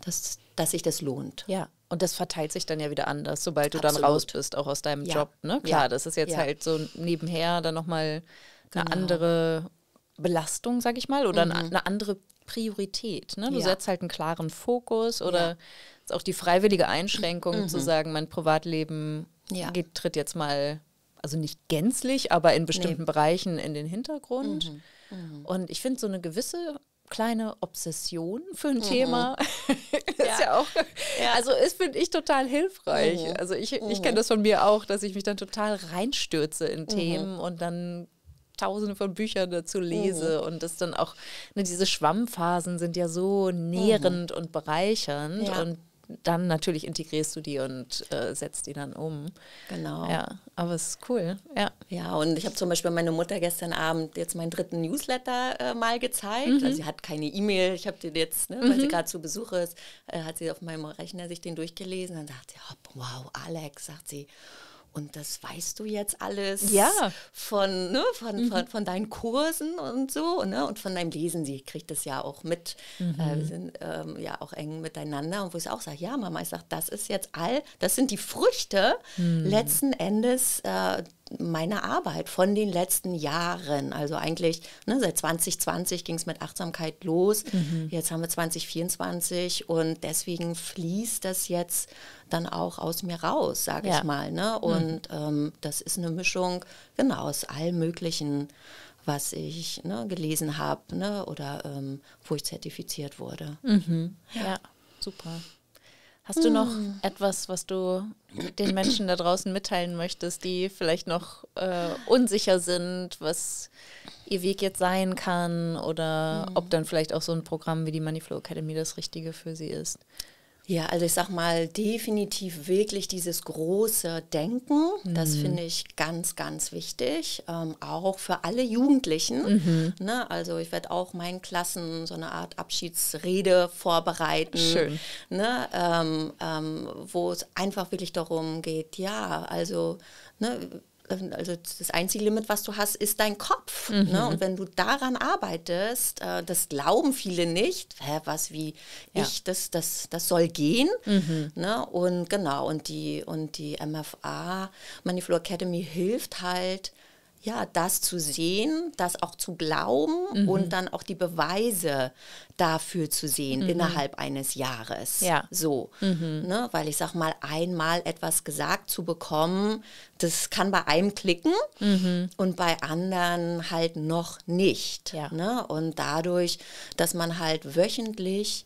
[SPEAKER 2] dass, dass sich das lohnt.
[SPEAKER 1] Ja. Und das verteilt sich dann ja wieder anders, sobald du Absolut. dann raus bist, auch aus deinem ja. Job. Ne? Klar, ja. das ist jetzt ja. halt so nebenher dann nochmal genau. eine andere Belastung, sag ich mal, oder mhm. eine andere Priorität. Ne? Du setzt halt einen klaren Fokus oder ist auch die freiwillige Einschränkung mhm. zu sagen, mein Privatleben geht, tritt jetzt mal, also nicht gänzlich, aber in bestimmten nee. Bereichen in den Hintergrund. Mhm. mhm. Und ich finde so eine gewisse kleine Obsession für ein mhm. Thema. das ja. ja auch, ja. also es finde ich total hilfreich. Mhm. Also ich, ich mhm. kenne das von mir auch, dass ich mich dann total reinstürze in mhm. Themen und dann tausende von Büchern dazu mhm. lese mhm. und das dann auch, ne, diese Schwammphasen sind ja so nährend mhm. und bereichernd ja. und dann natürlich integrierst du die und äh, setzt die dann um. Genau. Ja, aber es ist cool. Ja, ja und ich habe zum
[SPEAKER 2] Beispiel meine Mutter gestern Abend jetzt meinen dritten Newsletter äh, mal gezeigt. Mhm. Also sie hat keine E-Mail, ich habe den jetzt, ne, weil mhm. sie gerade zu Besuch ist, äh, hat sie auf meinem Rechner sich den durchgelesen Dann sagt, ja, oh, wow, Alex, sagt sie, und das weißt du jetzt alles ja. von, ne, von, mhm. von, von, deinen Kursen und so ne, und von deinem Lesen. Sie kriegt das ja auch mit.
[SPEAKER 3] Mhm. Äh, wir sind
[SPEAKER 2] ähm, ja auch eng miteinander und wo ich auch sage, ja, Mama, ich sage, das ist jetzt all, das sind die Früchte mhm. letzten Endes äh, meiner Arbeit von den letzten Jahren. Also eigentlich ne, seit 2020 ging es mit Achtsamkeit los. Mhm. Jetzt haben wir 2024 und deswegen fließt das jetzt dann auch aus mir raus, sage ja. ich mal. Ne? Mhm. Und mhm. ähm, das ist eine Mischung genau aus allem Möglichen, was ich ne, gelesen habe ne, oder ähm, wo ich zertifiziert wurde. Mhm.
[SPEAKER 1] ja, super. Hast du noch hm. etwas, was du den Menschen da draußen mitteilen möchtest, die vielleicht noch äh, unsicher sind, was ihr Weg jetzt sein kann oder mm. ob hm. dann vielleicht auch so ein Programm wie die Moneyflow Academy das Richtige für sie ist? Ja, also ich sag mal, definitiv
[SPEAKER 2] wirklich dieses große Denken, mhm. das finde ich ganz, ganz wichtig, ähm, auch für alle Jugendlichen. Mhm. Ne? Also ich werde auch meinen Klassen so eine Art Abschiedsrede vorbereiten, Schön. Ne? Ähm, ähm, wo es einfach wirklich darum geht, ja, also ne, also das einzige Limit, was du hast, ist dein Kopf. Ne? Mhm. Ne? Und wenn du daran arbeitest, äh, das glauben viele nicht, hä, was wie ja. ich, das, das, das soll gehen. Mhm. Ne? Und genau, und die, und die MFA, Maniflow Academy hilft halt, ja, das zu sehen, das auch zu glauben mhm. und dann auch die Beweise dafür zu sehen mhm. innerhalb eines Jahres. Ja. So. Mhm. Ne? Weil ich sag mal, einmal etwas gesagt zu bekommen, das kann bei einem klicken mhm. und bei anderen halt noch nicht. Ja. Ne? Und dadurch, dass man halt wöchentlich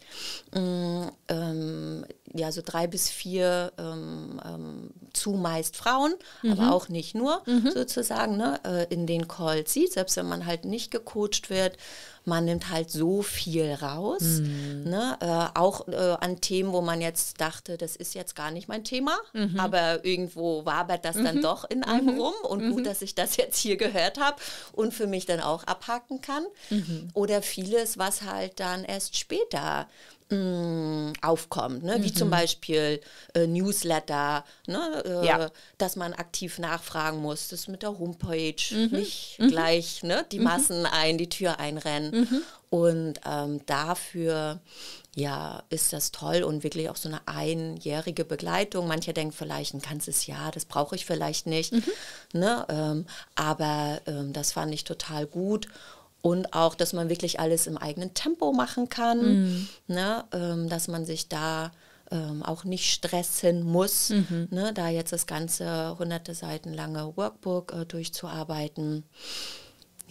[SPEAKER 2] mh, mm, ähm, ja so drei bis vier ähm, ähm, zumeist Frauen, mhm. aber auch nicht nur mhm. sozusagen ne, äh, in den Calls sieht, selbst wenn man halt nicht gecoacht wird, man nimmt halt so viel raus, mhm. ne? Äh, auch äh, an Themen, wo man jetzt dachte, das ist jetzt gar nicht mein Thema, mhm. aber irgendwo wabert das dann mhm. doch in einem mhm. rum und gut, mhm. dass ich das jetzt hier gehört habe und für mich dann auch abhaken kann. Oder vieles, was halt dann erst später aufkommt, ne? wie mhm. zum Beispiel äh, Newsletter, ne? Äh, ja. dass man aktiv nachfragen muss, das mit der Homepage mhm. nicht mhm. gleich ne? die mhm. Massen ein, die Tür einrennen. Mhm. Und ähm, dafür ja, ist das toll und wirklich auch so eine einjährige Begleitung. Mancher denkt vielleicht ein ganzes Jahr, das brauche ich vielleicht nicht. Mhm. Ne? Ähm, aber ähm, das fand ich total gut und auch, dass man wirklich alles im eigenen Tempo machen kann, mhm. ne? Ähm, dass man sich da ähm, auch nicht stressen muss, mhm. ne? da jetzt das ganze hunderte Seiten lange Workbook äh, durchzuarbeiten.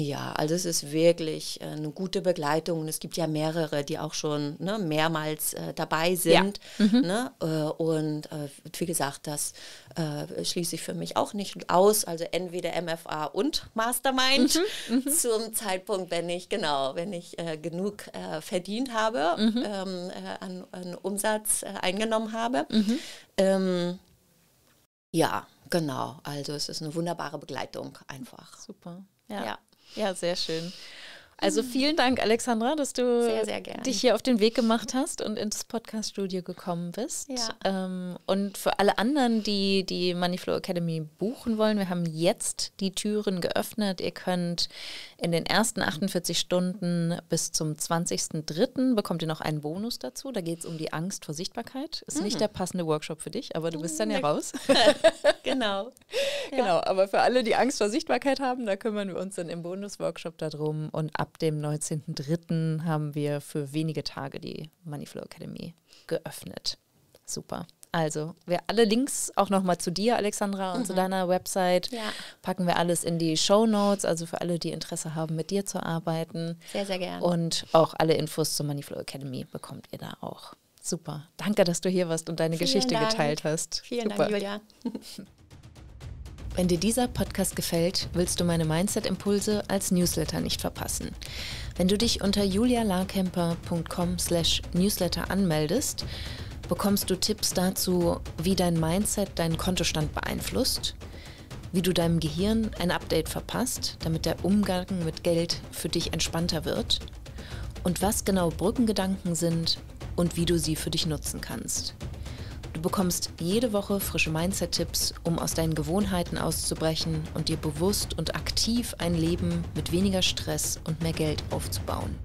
[SPEAKER 2] Ja, also es ist wirklich äh, eine gute Begleitung und es gibt ja mehrere, die auch schon ne, mehrmals äh, dabei sind. Ja. Mhm. Ne? Äh, und äh, wie gesagt, das äh, schließe ich für mich auch nicht aus. Also entweder MFA und Mastermind mhm, mhm. zum Zeitpunkt, wenn ich genau, wenn ich äh, genug verdient habe, mhm. ähm, an, an, Umsatz eingenommen habe. Ähm, ja, genau. Also es ist eine wunderbare Begleitung einfach. Super.
[SPEAKER 1] ja. ja. Ja, sehr schön. Also vielen Dank, Alexandra, dass du sehr, sehr dich hier auf den Weg gemacht hast und ins Podcast-Studio gekommen bist. Ja. Ähm, und für alle anderen, die die Moneyflow Academy buchen wollen, wir haben jetzt die Türen geöffnet. Ihr könnt in den ersten 48 Stunden bis zum 20.03. bekommt ihr noch einen Bonus dazu. Da geht es um die Angst vor Sichtbarkeit. Ist mhm. nicht der passende Workshop für dich, aber du bist dann ja raus. genau. Genau, aber für alle, die Angst vor Sichtbarkeit haben, da kümmern wir uns dann im Bonus-Workshop darum und ab ab dem 19.03. haben wir für wenige Tage die Moneyflow Academy geöffnet. Super. Also, wir alle Links auch nochmal zu dir, Alexandra, und mhm. zu deiner Website ja. packen wir alles in die Show Notes. Also für alle, die Interesse haben, mit dir zu arbeiten. Sehr, sehr gerne. Und auch alle Infos zur Moneyflow Academy bekommt ihr da auch. Super. Danke, dass du hier warst und deine Vielen Geschichte Dank. geteilt hast. Vielen Super. Dank, Julia. Wenn dir dieser Podcast gefällt, willst du meine Mindset-Impulse als Newsletter nicht verpassen. Wenn du dich unter julialarkemper.com slash newsletter anmeldest, bekommst du Tipps dazu, wie dein Mindset deinen Kontostand beeinflusst, wie du deinem Gehirn ein Update verpasst, damit der Umgang mit Geld für dich entspannter wird und was genau Brückengedanken sind und wie du sie für dich nutzen kannst. Du bekommst jede Woche frische Mindset-Tipps, um aus deinen Gewohnheiten auszubrechen und dir bewusst und aktiv ein Leben mit weniger Stress und mehr Geld aufzubauen.